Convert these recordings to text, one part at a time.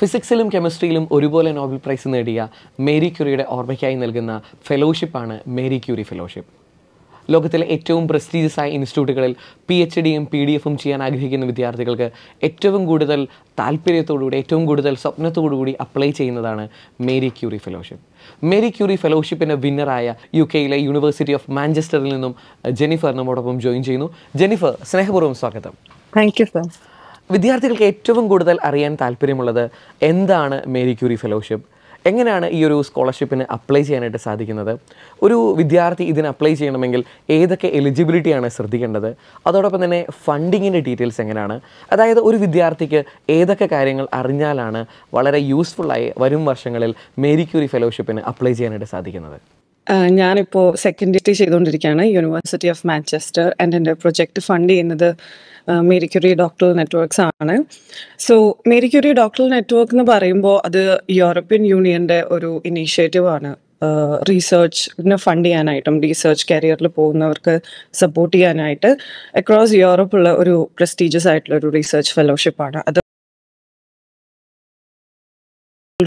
ഫിസിക്സിലും കെമിസ്ട്രിയിലും ഒരുപോലെ Nobel prize നേടിയ മേരി ക്യൂറിയുടെ ഓർമ്മയ്ക്കായി നൽകുന്ന ഫെലോഷിപ്പാണ് മേരി ക്യൂറി ഫെലോഷിപ്പ് ലോകത്തിലെ ഏറ്റവും പ്രസ്റ്റീജിയസായ ഇൻസ്റ്റിറ്റ്യൂട്ടുകളിൽ പി എച്ച് ഡിയും പി ഡി എഫും ചെയ്യാൻ ആഗ്രഹിക്കുന്ന വിദ്യാർത്ഥികൾക്ക് ഏറ്റവും കൂടുതൽ താല്പര്യത്തോടുകൂടി ഏറ്റവും കൂടുതൽ സ്വപ്നത്തോടുകൂടി അപ്ലൈ ചെയ്യുന്നതാണ് Marie Curie fellowship Marie Curie ഫെലോഷിപ്പിൻ്റെ വിന്നറായ യു കെയിലെ യൂണിവേഴ്സിറ്റി ഓഫ് മാഞ്ചസ്റ്ററിൽ നിന്നും ജെനിഫർ നമ്മോടൊപ്പം ജോയിൻ ചെയ്യുന്നു ജെനിഫർ സ്നേഹപൂർവ്വം സ്വാഗതം താങ്ക് യു സർ വിദ്യാർത്ഥികൾക്ക് ഏറ്റവും കൂടുതൽ അറിയാൻ താല്പര്യമുള്ളത് എന്താണ് മേരി ക്യൂറി ഫെലോഷിപ്പ് എങ്ങനെയാണ് ഈ ഒരു സ്കോളർഷിപ്പിന് അപ്ലൈ ചെയ്യാനായിട്ട് സാധിക്കുന്നത് ഒരു വിദ്യാർത്ഥി ഇതിന് അപ്ലൈ ചെയ്യണമെങ്കിൽ ഏതൊക്കെ എലിജിബിലിറ്റിയാണ് ശ്രദ്ധിക്കേണ്ടത് അതോടൊപ്പം തന്നെ ഫണ്ടിങ്ങിൻ്റെ ഡീറ്റെയിൽസ് എങ്ങനെയാണ് അതായത് ഒരു വിദ്യാർത്ഥിക്ക് ഏതൊക്കെ കാര്യങ്ങൾ അറിഞ്ഞാലാണ് വളരെ യൂസ്ഫുള്ളായി വരും വർഷങ്ങളിൽ മേരി ക്യൂറി ഫെലോഷിപ്പിന് അപ്ലൈ ചെയ്യാനായിട്ട് സാധിക്കുന്നത് ഞാനിപ്പോൾ സെക്കൻഡ് ഡിഗ്രി ചെയ്തുകൊണ്ടിരിക്കുകയാണ് യൂണിവേഴ്സിറ്റി ഓഫ് മാഞ്ചസ്റ്റർ ആൻഡ് എൻ്റെ പ്രൊജക്റ്റ് ഫണ്ട് ചെയ്യുന്നത് മേരിക്യൂറി ഡോക്ടർ ഡോക്ടറൽ നെറ്റ്വർക്ക്സ് ആണ് സോ മേരിക്യൂറി ഡോക്ടർ നെറ്റ്വർക്ക് എന്ന് പറയുമ്പോൾ അത് യൂറോപ്യൻ യൂണിയന്റെ ഒരു ഇനീഷ്യേറ്റീവ് ആണ് റീസേർച്ചിന് ഫണ്ട് ചെയ്യാനായിട്ടും റീസേർച്ച് കരിയറിൽ പോകുന്നവർക്ക് സപ്പോർട്ട് ചെയ്യാനായിട്ട് അക്രോസ് യൂറോപ്പ് ഉള്ള ഒരു പ്രസ്റ്റീജിയസ് ആയിട്ടുള്ള ഒരു ഫെലോഷിപ്പ് ആണ് അത്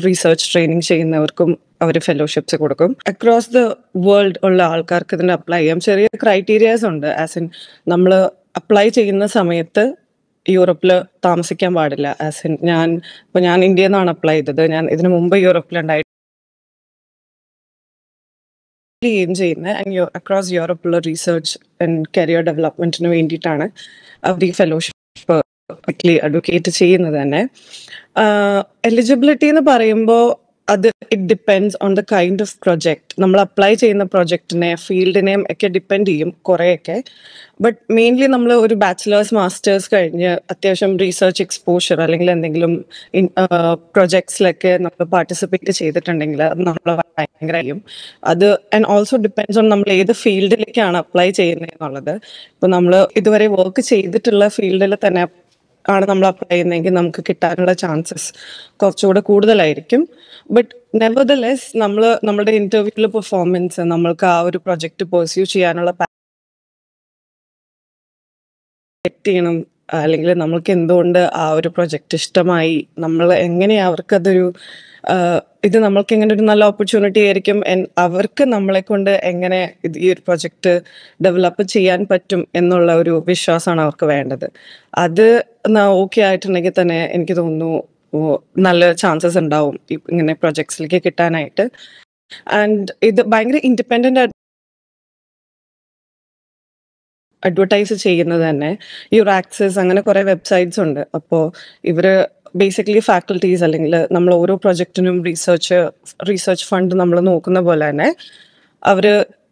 റീസേർച്ച് ട്രെയിനിങ് ചെയ്യുന്നവർക്കും അവർ ഫെലോഷിപ്സ് കൊടുക്കും അക്രോസ് ദ വേൾഡ് ഉള്ള ആൾക്കാർക്ക് ഇതിന് അപ്ലൈ ചെയ്യാം ചെറിയ ക്രൈറ്റീരിയാസ് ഉണ്ട് ആസ് ഇൻ നമ്മൾ അപ്ലൈ ചെയ്യുന്ന സമയത്ത് യൂറോപ്പിൽ താമസിക്കാൻ പാടില്ല ആസ് ഇൻ ഞാൻ ഇപ്പോൾ ഞാൻ ഇന്ത്യയിൽ നിന്നാണ് അപ്ലൈ ചെയ്തത് ഞാൻ ഇതിനു മുമ്പ് യൂറോപ്പിലുണ്ടായി എയിം ചെയ്യുന്നത് ആൻഡ് അക്രോസ് യൂറോപ്പിലുള്ള റീസെർച്ച് ആൻഡ് കരിയർ ഡെവലപ്മെന്റിന് വേണ്ടിയിട്ടാണ് അവർ ഈ ഫെലോഷിപ്പ് അഡ്വക്കേറ്റ് ചെയ്യുന്നത് തന്നെ എലിജിബിലിറ്റി എന്ന് പറയുമ്പോൾ അത് it depends on the kind of project നമ്മൾ അപ്ലൈ ചെയ്യുന്ന പ്രൊജക്റ്റിനെ ഫീൽഡിനെയും ഒക്കെ ഡിപ്പെൻഡ് ചെയ്യും കുറേയൊക്കെ ബട്ട് മെയിൻലി നമ്മൾ ഒരു ബാച്ചിലേഴ്സ് മാസ്റ്റേഴ്സ് കഴിഞ്ഞ് അത്യാവശ്യം റീസെർച്ച് എക്സ്പോഷർ അല്ലെങ്കിൽ എന്തെങ്കിലും പ്രൊജക്ട്സിലൊക്കെ നമ്മൾ പാർട്ടിസിപ്പേറ്റ് ചെയ്തിട്ടുണ്ടെങ്കിൽ അത് നമ്മൾ ഭയങ്കര ചെയ്യും അത് ആൻഡ് ഓൾസോ ഡിപ്പെൻഡ്സ് ഓൺ നമ്മൾ ഏത് ഫീൽഡിലേക്കാണ് അപ്ലൈ ചെയ്യുന്നത് എന്നുള്ളത് ഇപ്പോൾ നമ്മൾ ഇതുവരെ വർക്ക് ചെയ്തിട്ടുള്ള ഫീൽഡിൽ തന്നെ ആണ് നമ്മൾ അപ്ലൈ ചെയ്യുന്നതെങ്കിൽ നമുക്ക് കിട്ടാനുള്ള ചാൻസസ് കുറച്ചുകൂടെ കൂടുതലായിരിക്കും ബട്ട് നെവർ ദ ലെസ് നമ്മൾ നമ്മുടെ ഇന്റർവ്യൂല് പെർഫോമൻസ് നമ്മൾക്ക് ആ ഒരു പ്രൊജക്ട് പെർസ്യൂ ചെയ്യാനുള്ള ചെയ്യണം അല്ലെങ്കിൽ നമ്മൾക്ക് എന്തുകൊണ്ട് ആ ഒരു പ്രൊജക്ട് ഇഷ്ടമായി നമ്മൾ എങ്ങനെ അവർക്കതൊരു ഇത് നമ്മൾക്ക് എങ്ങനെ ഒരു നല്ല ഓപ്പർച്യൂണിറ്റി ആയിരിക്കും അവർക്ക് നമ്മളെ കൊണ്ട് എങ്ങനെ ഈ ഒരു പ്രൊജക്ട് ഡെവലപ്പ് ചെയ്യാൻ പറ്റും എന്നുള്ള ഒരു വിശ്വാസമാണ് അവർക്ക് വേണ്ടത് അത് ഓക്കെ ആയിട്ടുണ്ടെങ്കിൽ തന്നെ എനിക്ക് തോന്നുന്നു നല്ല ചാൻസസ് ഉണ്ടാവും ഇങ്ങനെ പ്രൊജക്ട്സിലേക്ക് കിട്ടാനായിട്ട് ആൻഡ് ഇത് ഭയങ്കര ഇൻഡിപെൻഡൻ്റ് അഡ്വർടൈസ് ചെയ്യുന്നത് തന്നെ യുവർ ആക്സസ് അങ്ങനെ കുറേ വെബ്സൈറ്റ്സ് ഉണ്ട് അപ്പോൾ ഇവർ ബേസിക്കലി ഫാക്കൽറ്റീസ് അല്ലെങ്കിൽ നമ്മൾ ഓരോ പ്രൊജക്റ്റിനും റീസേർച്ച് റീസേർച്ച് ഫണ്ട് നമ്മൾ നോക്കുന്ന പോലെ തന്നെ അവർ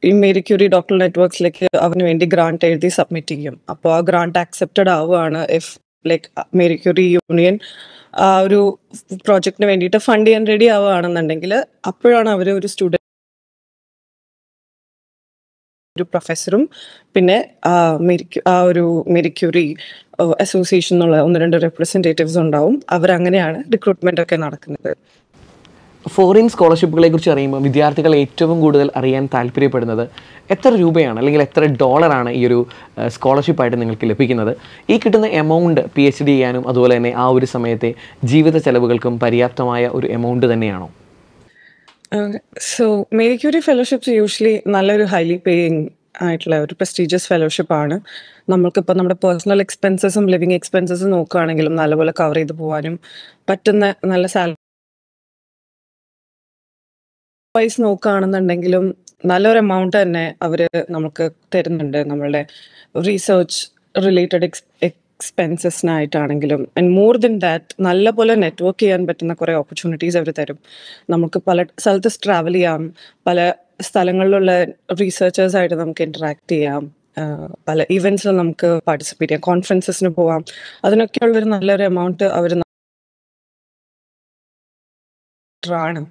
ഈ മേരി ഡോക്ടർ നെറ്റ്വർക്സിലേക്ക് അവന് വേണ്ടി ഗ്രാൻറ്റ് എഴുതി സബ്മിറ്റ് ചെയ്യും അപ്പോൾ ആ ഗ്രാൻറ്റ് ആക്സെപ്റ്റഡ് ആവുകയാണ് if like Marie Curie union ആ ഒരു പ്രോജക്റ്റിന് വേണ്ടിയിട്ട് ഫണ്ട് ചെയ്യാൻ റെഡി ആവുകയാണെന്നുണ്ടെങ്കിൽ അപ്പോഴാണ് അവർ ഒരു സ്റ്റുഡൻറ്റ് ഒരു പ്രൊഫസറും പിന്നെ ആ ഒരു മെരിക്യൂറി അസോസിയേഷൻ എന്നുള്ള ഒന്ന് രണ്ട് റെപ്രസെൻറ്റേറ്റീവ്സ് ഉണ്ടാവും അവരങ്ങനെയാണ് റിക്രൂട്ട്മെൻ്റ് ഒക്കെ നടക്കുന്നത് ഫോറിൻ സ്കോളർഷിപ്പുകളെ കുറിച്ച് അറിയുമ്പോൾ വിദ്യാർത്ഥികൾ ഏറ്റവും കൂടുതൽ അറിയാൻ താല്പര്യപ്പെടുന്നത് എത്ര രൂപയാണ് അല്ലെങ്കിൽ എത്ര ഡോളറാണ് ഈ ഒരു സ്കോളർഷിപ്പായിട്ട് നിങ്ങൾക്ക് ലഭിക്കുന്നത് ഈ കിട്ടുന്ന എമൗണ്ട് പി എച്ച് ഡി ചെയ്യാനും അതുപോലെ തന്നെ ആ ഒരു സമയത്തെ ജീവിത ചെലവുകൾക്കും പര്യാപ്തമായ ഒരു എമൗണ്ട് തന്നെയാണോ so Marie Curie fellowships usually നല്ലൊരു ഹൈലി പേയിങ് ആയിട്ടുള്ള ഒരു പ്രസ്റ്റീജിയസ് ഫെലോഷിപ്പ് ആണ് നമ്മൾക്കിപ്പോൾ നമ്മുടെ പേഴ്സണൽ എക്സ്പെൻസസും ലിവിങ് എക്സ്പെൻസസും നോക്കുകയാണെങ്കിലും നല്ലപോലെ കവർ ചെയ്ത് പോകാനും പറ്റുന്ന നല്ല സാലറി വൈസ് നോക്കുകയാണെന്നുണ്ടെങ്കിലും നല്ലൊരു എമൗണ്ട് തന്നെ അവർ നമുക്ക് തരുന്നുണ്ട് നമ്മളുടെ റീസേർച്ച് റിലേറ്റഡ് എക്സ് എക്സ്പെൻസസിനായിട്ടാണെങ്കിലും ആൻഡ് മോർ ദൻ ദാറ്റ് നല്ല പോലെ നെറ്റ്വർക്ക് ചെയ്യാൻ പറ്റുന്ന കുറേ ഓപ്പർച്യൂണിറ്റീസ് അവർ തരും നമുക്ക് പല സ്ഥലത്ത് ട്രാവൽ ചെയ്യാം പല സ്ഥലങ്ങളിലുള്ള റീസേർച്ചേഴ്സായിട്ട് നമുക്ക് ഇൻട്രാക്ട് ചെയ്യാം പല ഇവൻസിൽ നമുക്ക് പാർട്ടിസിപ്പേറ്റ് ചെയ്യാം കോൺഫറൻസസിന് പോവാം അതിനൊക്കെയുള്ളൊരു നല്ലൊരു എമൗണ്ട് അവർ ആണ്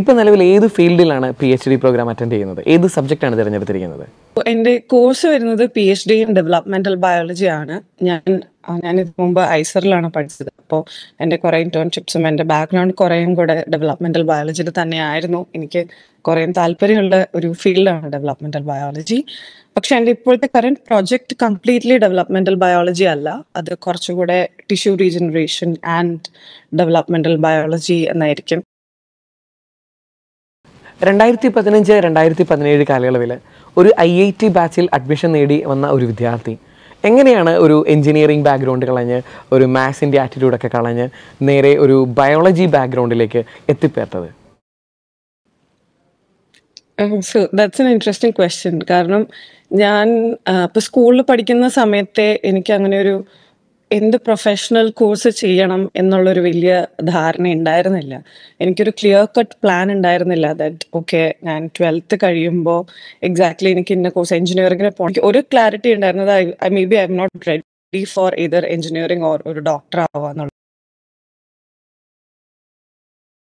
ഇപ്പം നിലവിൽ ഏത് ഫീൽഡിലാണ് P H D program attend ചെയ്യുന്നത് ഏത് ആണ് തിരഞ്ഞെടുത്തിരിക്കുന്നത് എൻ്റെ കോഴ്സ് വരുന്നത് P H D in developmental biology ആണ് ഞാൻ ഞാൻ ഇത് മുമ്പ് ഐസറിലാണ് പഠിച്ചത് അപ്പോൾ എൻ്റെ കുറേ ഇന്റേൺഷിപ്സും എൻ്റെ ബാക്ക്ഗ്രൗണ്ട് കുറേയും കൂടെ ഡെവലപ്മെന്റൽ ബയോളജിയിൽ തന്നെയായിരുന്നു എനിക്ക് കുറേ താല്പര്യമുള്ള ഒരു ഫീൽഡാണ് ഡെവലപ്മെന്റൽ ബയോളജി പക്ഷേ എൻ്റെ ഇപ്പോഴത്തെ current project completely developmental biology അല്ല അത് കുറച്ചുകൂടെ tissue regeneration and developmental biology എന്നായിരിക്കും രണ്ടായിരത്തി പതിനഞ്ച് രണ്ടായിരത്തി പതിനേഴ് കാലയളവിൽ ഒരു ഐ ഐ ടി ബാച്ചിൽ അഡ്മിഷൻ നേടി വന്ന ഒരു വിദ്യാർത്ഥി എങ്ങനെയാണ് ഒരു എഞ്ചിനീയറിംഗ് ബാക്ക്ഗ്രൗണ്ട് കളഞ്ഞ് ഒരു മാത്സിൻ്റെ ആറ്റിറ്റ്യൂഡൊക്കെ കളഞ്ഞ് നേരെ ഒരു ബയോളജി ബാക്ക്ഗ്രൗണ്ടിലേക്ക് എത്തിപ്പേർത്തത് so that's an interesting question കാരണം ഞാൻ ഇപ്പോൾ സ്കൂളിൽ പഠിക്കുന്ന സമയത്തെ എനിക്ക് അങ്ങനെ ഒരു എന്ത് പ്രൊഫഷണൽ കോഴ്സ് ചെയ്യണം എന്നുള്ളൊരു വലിയ ധാരണ ഉണ്ടായിരുന്നില്ല എനിക്കൊരു ക്ലിയർ കട്ട് പ്ലാൻ ഉണ്ടായിരുന്നില്ല ദാറ്റ് ഓക്കെ ഞാൻ ട്വൽത്ത് കഴിയുമ്പോൾ എക്സാക്ട്ലി എനിക്ക് ഇന്ന കോഴ്സ് എഞ്ചിനീയറിംഗിന് പോകണം ഒരു ക്ലാരിറ്റി ഉണ്ടായിരുന്നത് I may be I M not ready for either engineering or ഒരു ഡോക്ടർ ആവുക എന്നുള്ളത്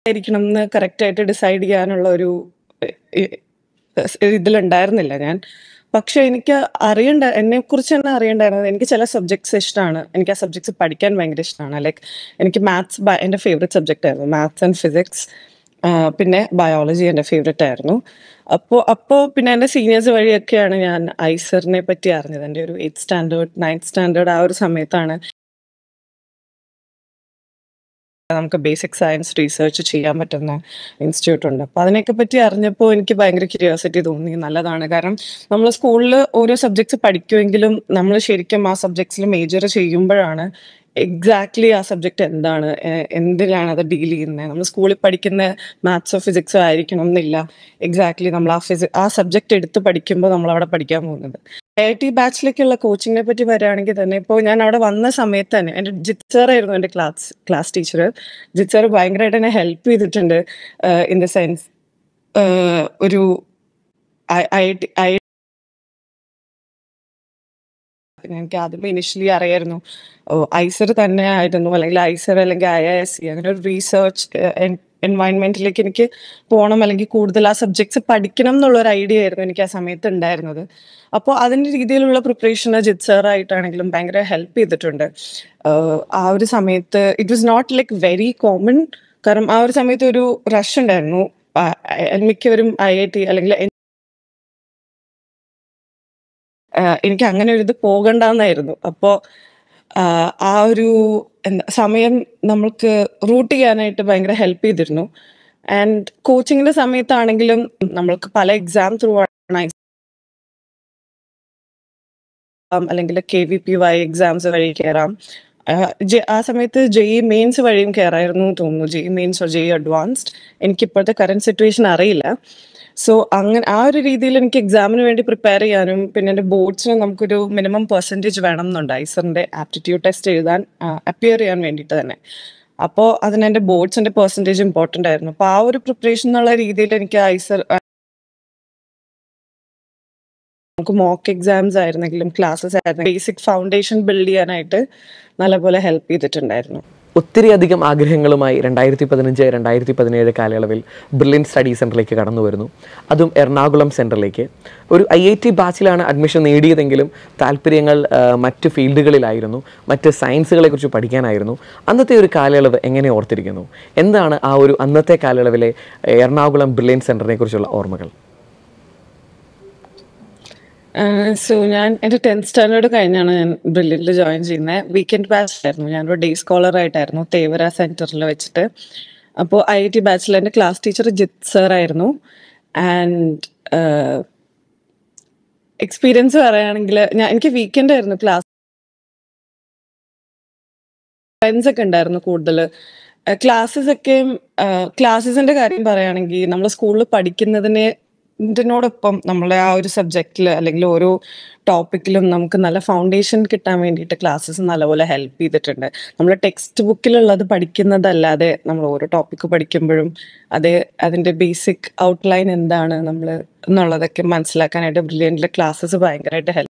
ആയിരിക്കണം എന്ന് കറക്റ്റായിട്ട് ഡിസൈഡ് ചെയ്യാനുള്ള ഒരു ഇതിലുണ്ടായിരുന്നില്ല ഞാൻ പക്ഷെ എനിക്ക് അറിയണ്ട എന്നെ കുറിച്ച് തന്നെ അറിയണ്ടായിരുന്നത് എനിക്ക് ചില സബ്ജക്ട്സ് ഇഷ്ടമാണ് എനിക്ക് ആ സബ്ജക്ട്സ് പഠിക്കാൻ ഭയങ്കര ഇഷ്ടമാണ് ലൈക്ക് എനിക്ക് മാത്സ് എൻ്റെ ഫേവറേറ്റ് സബ്ജക്റ്റ് ആയിരുന്നു മാത്സ് ആൻഡ് ഫിസിക്സ് പിന്നെ ബയോളജി എൻ്റെ ഫേവറേറ്റ് ആയിരുന്നു അപ്പോൾ അപ്പോൾ പിന്നെ എൻ്റെ സീനിയേഴ്സ് വഴിയൊക്കെയാണ് ഞാൻ ഐസറിനെ പറ്റി അറിഞ്ഞത് എൻ്റെ ഒരു എയ്ത്ത് സ്റ്റാൻഡേർഡ് നയൻത് സ്റ്റാൻഡേർഡ് ആ ഒരു സമയത്താണ് നമുക്ക് ബേസിക് സയൻസ് റീസെർച്ച് ചെയ്യാൻ പറ്റുന്ന ഇൻസ്റ്റിറ്റ്യൂട്ട് ഉണ്ട് അപ്പോൾ അതിനെയൊക്കെ പറ്റി അറിഞ്ഞപ്പോൾ എനിക്ക് ഭയങ്കര ക്യൂരിയോസിറ്റി തോന്നി നല്ലതാണ് കാരണം നമ്മൾ സ്കൂളിൽ ഓരോ സബ്ജക്ട്സ് പഠിക്കുമെങ്കിലും നമ്മൾ ശരിക്കും ആ സബ്ജക്ട്സിൽ മേജർ ചെയ്യുമ്പോഴാണ് എക്സാക്ട്ലി ആ സബ്ജക്റ്റ് എന്താണ് എന്തിനാണ് അത് ഡീൽ ചെയ്യുന്നത് നമ്മൾ സ്കൂളിൽ പഠിക്കുന്ന മാത്സോ ഫിസിക്സോ ആയിരിക്കണം എന്നില്ല എക്സാക്ട്ലി നമ്മൾ ആ ഫിസി ആ സബ്ജക്റ്റ് എടുത്ത് പഠിക്കുമ്പോൾ നമ്മൾ അവിടെ പഠിക്കാൻ പോകുന്നത് ഐ ടി ബാച്ചിലേക്കുള്ള കോച്ചിങ്ങിനെ പറ്റി വരികയാണെങ്കിൽ തന്നെ ഇപ്പോൾ ഞാൻ അവിടെ വന്ന സമയത്ത് തന്നെ എൻ്റെ ജിത് എൻ്റെ ക്ലാസ് ക്ലാസ് ടീച്ചർ ജിത് ഭയങ്കരമായിട്ട് എന്നെ ഹെൽപ്പ് ചെയ്തിട്ടുണ്ട് ഇൻ ദ സെൻസ് ഒരു ഐ ടി ഐ എനിക്ക് ആദ്യം ഇനിഷ്യലി അറിയായിരുന്നു ഐസർ തന്നെ ആയിരുന്നു അല്ലെങ്കിൽ ഐസർ അല്ലെങ്കിൽ ഐ ഐ എസ് സി അങ്ങനെ ഒരു റീസെർച്ച് എൻവയൺമെന്റിലേക്ക് എനിക്ക് പോകണം അല്ലെങ്കിൽ കൂടുതൽ ആ സബ്ജക്ട്സ് പഠിക്കണം എന്നുള്ള ഒരു ഐഡിയ ആയിരുന്നു എനിക്ക് ആ സമയത്ത് ഉണ്ടായിരുന്നത് അപ്പോൾ അതിൻ്റെ രീതിയിലുള്ള പ്രിപ്പറേഷൻ ജിത് സാറായിട്ടാണെങ്കിലും ഭയങ്കര ഹെൽപ്പ് ചെയ്തിട്ടുണ്ട് ആ ഒരു സമയത്ത് it was not like very common കാരണം ആ ഒരു സമയത്ത് ഒരു റഷ് ഉണ്ടായിരുന്നു മിക്കവരും ഐ ഐ ടി അല്ലെങ്കിൽ എനിക്ക് അങ്ങനെ ഒരു ഇത് പോകണ്ടെന്നായിരുന്നു അപ്പോൾ ആ ഒരു എന്താ സമയം നമ്മൾക്ക് റൂട്ട് ചെയ്യാനായിട്ട് ഭയങ്കര ഹെൽപ്പ് ചെയ്തിരുന്നു ആൻഡ് കോച്ചിങ്ങിന്റെ സമയത്താണെങ്കിലും നമ്മൾക്ക് പല എക്സാം ത്രൂ ആണ് അല്ലെങ്കിൽ K V P Y exams വഴി കയറാം ആ സമയത്ത് ജെഇ മെയിൻസ് e വഴിയും കയറായിരുന്നു തോന്നുന്നു JEE mains or JEE advanced എനിക്ക് ഇപ്പോഴത്തെ കറണ്ട് സിറ്റുവേഷൻ അറിയില്ല സോ അങ്ങനെ ആ ഒരു രീതിയിൽ എനിക്ക് എക്സാമിന് വേണ്ടി പ്രിപ്പയർ ചെയ്യാനും പിന്നെ എൻ്റെ ബോർഡ്സിന് നമുക്കൊരു മിനിമം പെർസെൻറ്റേജ് വേണം എന്നുണ്ട് ഐസറിൻ്റെ ആപ്റ്റിറ്റ്യൂഡ് ടെസ്റ്റ് എഴുതാൻ അപ്പിയർ ചെയ്യാൻ വേണ്ടിയിട്ട് തന്നെ അപ്പോൾ അതിന് എൻ്റെ ബോർഡ്സിൻ്റെ പെർസെൻറ്റേജ് ഇമ്പോർട്ടൻ്റ് ആയിരുന്നു അപ്പോൾ ആ ഒരു പ്രിപ്പറേഷൻ എന്നുള്ള രീതിയിൽ എനിക്ക് ഐസർ നമുക്ക് മോക്ക് എക്സാംസ് ആയിരുന്നെങ്കിലും ക്ലാസ്സസ് ആയിരുന്നെങ്കിലും ബേസിക് ഫൗണ്ടേഷൻ ബിൽഡ് ചെയ്യാനായിട്ട് നല്ലപോലെ ഹെൽപ്പ് ചെയ്തിട്ടുണ്ടായിരുന്നു ഒത്തിരിയധികം ആഗ്രഹങ്ങളുമായി രണ്ടായിരത്തി പതിനഞ്ച് രണ്ടായിരത്തി പതിനേഴ് കാലയളവിൽ ബ്രില്യൻ സ്റ്റഡി സെൻറ്ററിലേക്ക് കടന്നു വരുന്നു അതും എറണാകുളം സെൻറ്ററിലേക്ക് ഒരു ഐ ഐ ടി ബാച്ചിലാണ് അഡ്മിഷൻ നേടിയതെങ്കിലും താല്പര്യങ്ങൾ മറ്റ് ഫീൽഡുകളിലായിരുന്നു മറ്റ് സയൻസുകളെക്കുറിച്ച് പഠിക്കാനായിരുന്നു അന്നത്തെ ഒരു കാലയളവ് എങ്ങനെ ഓർത്തിരിക്കുന്നു എന്താണ് ആ ഒരു അന്നത്തെ കാലയളവിലെ എറണാകുളം ബ്രില്യൻ സെൻറ്ററിനെ കുറിച്ചുള്ള ഓർമ്മകൾ സോ ഞാൻ എന്റെ ടെൻത്ത് സ്റ്റാൻഡേർഡ് കഴിഞ്ഞാണ് ഞാൻ ബ്രില്യൻറ്റിൽ ജോയിൻ ചെയ്യുന്നത് വീക്കെൻഡ് ബാച്ചിലായിരുന്നു ഞാനൊരു ഡേ സ്കോളർ ആയിട്ടായിരുന്നു തേവര സെന്ററിൽ വെച്ചിട്ട് അപ്പോൾ ഐ ഐ ടി ബാച്ചിൽ എൻ്റെ ക്ലാസ് ടീച്ചർ ജിത് സർ ആയിരുന്നു ആൻഡ് എക്സ്പീരിയൻസ് പറയുകയാണെങ്കിൽ ഞാൻ എനിക്ക് വീക്കെൻഡ് ആയിരുന്നു ക്ലാസ് ഫ്രണ്ട്സ് ഒക്കെ ഉണ്ടായിരുന്നു കൂടുതൽ ക്ലാസ്സസ് ഒക്കെ ക്ലാസ്സസിന്റെ കാര്യം പറയുകയാണെങ്കിൽ നമ്മൾ സ്കൂളിൽ പഠിക്കുന്നതിനെ ഇതിനോടൊപ്പം നമ്മളെ ആ ഒരു സബ്ജക്റ്റിൽ അല്ലെങ്കിൽ ഓരോ ടോപ്പിക്കിലും നമുക്ക് നല്ല ഫൗണ്ടേഷൻ കിട്ടാൻ വേണ്ടിയിട്ട് ക്ലാസ്സസ് നല്ലപോലെ ഹെൽപ്പ് ചെയ്തിട്ടുണ്ട് നമ്മൾ ടെക്സ്റ്റ് ബുക്കിലുള്ളത് പഠിക്കുന്നതല്ലാതെ നമ്മൾ ഓരോ ടോപ്പിക്ക് പഠിക്കുമ്പോഴും അത് അതിൻ്റെ ബേസിക് ഔട്ട്ലൈൻ എന്താണ് നമ്മൾ എന്നുള്ളതൊക്കെ മനസ്സിലാക്കാനായിട്ട് ബ്രില്യൻ്റിലെ ക്ലാസ്സസ് ഭയങ്കരമായിട്ട് ഹെൽപ്പ്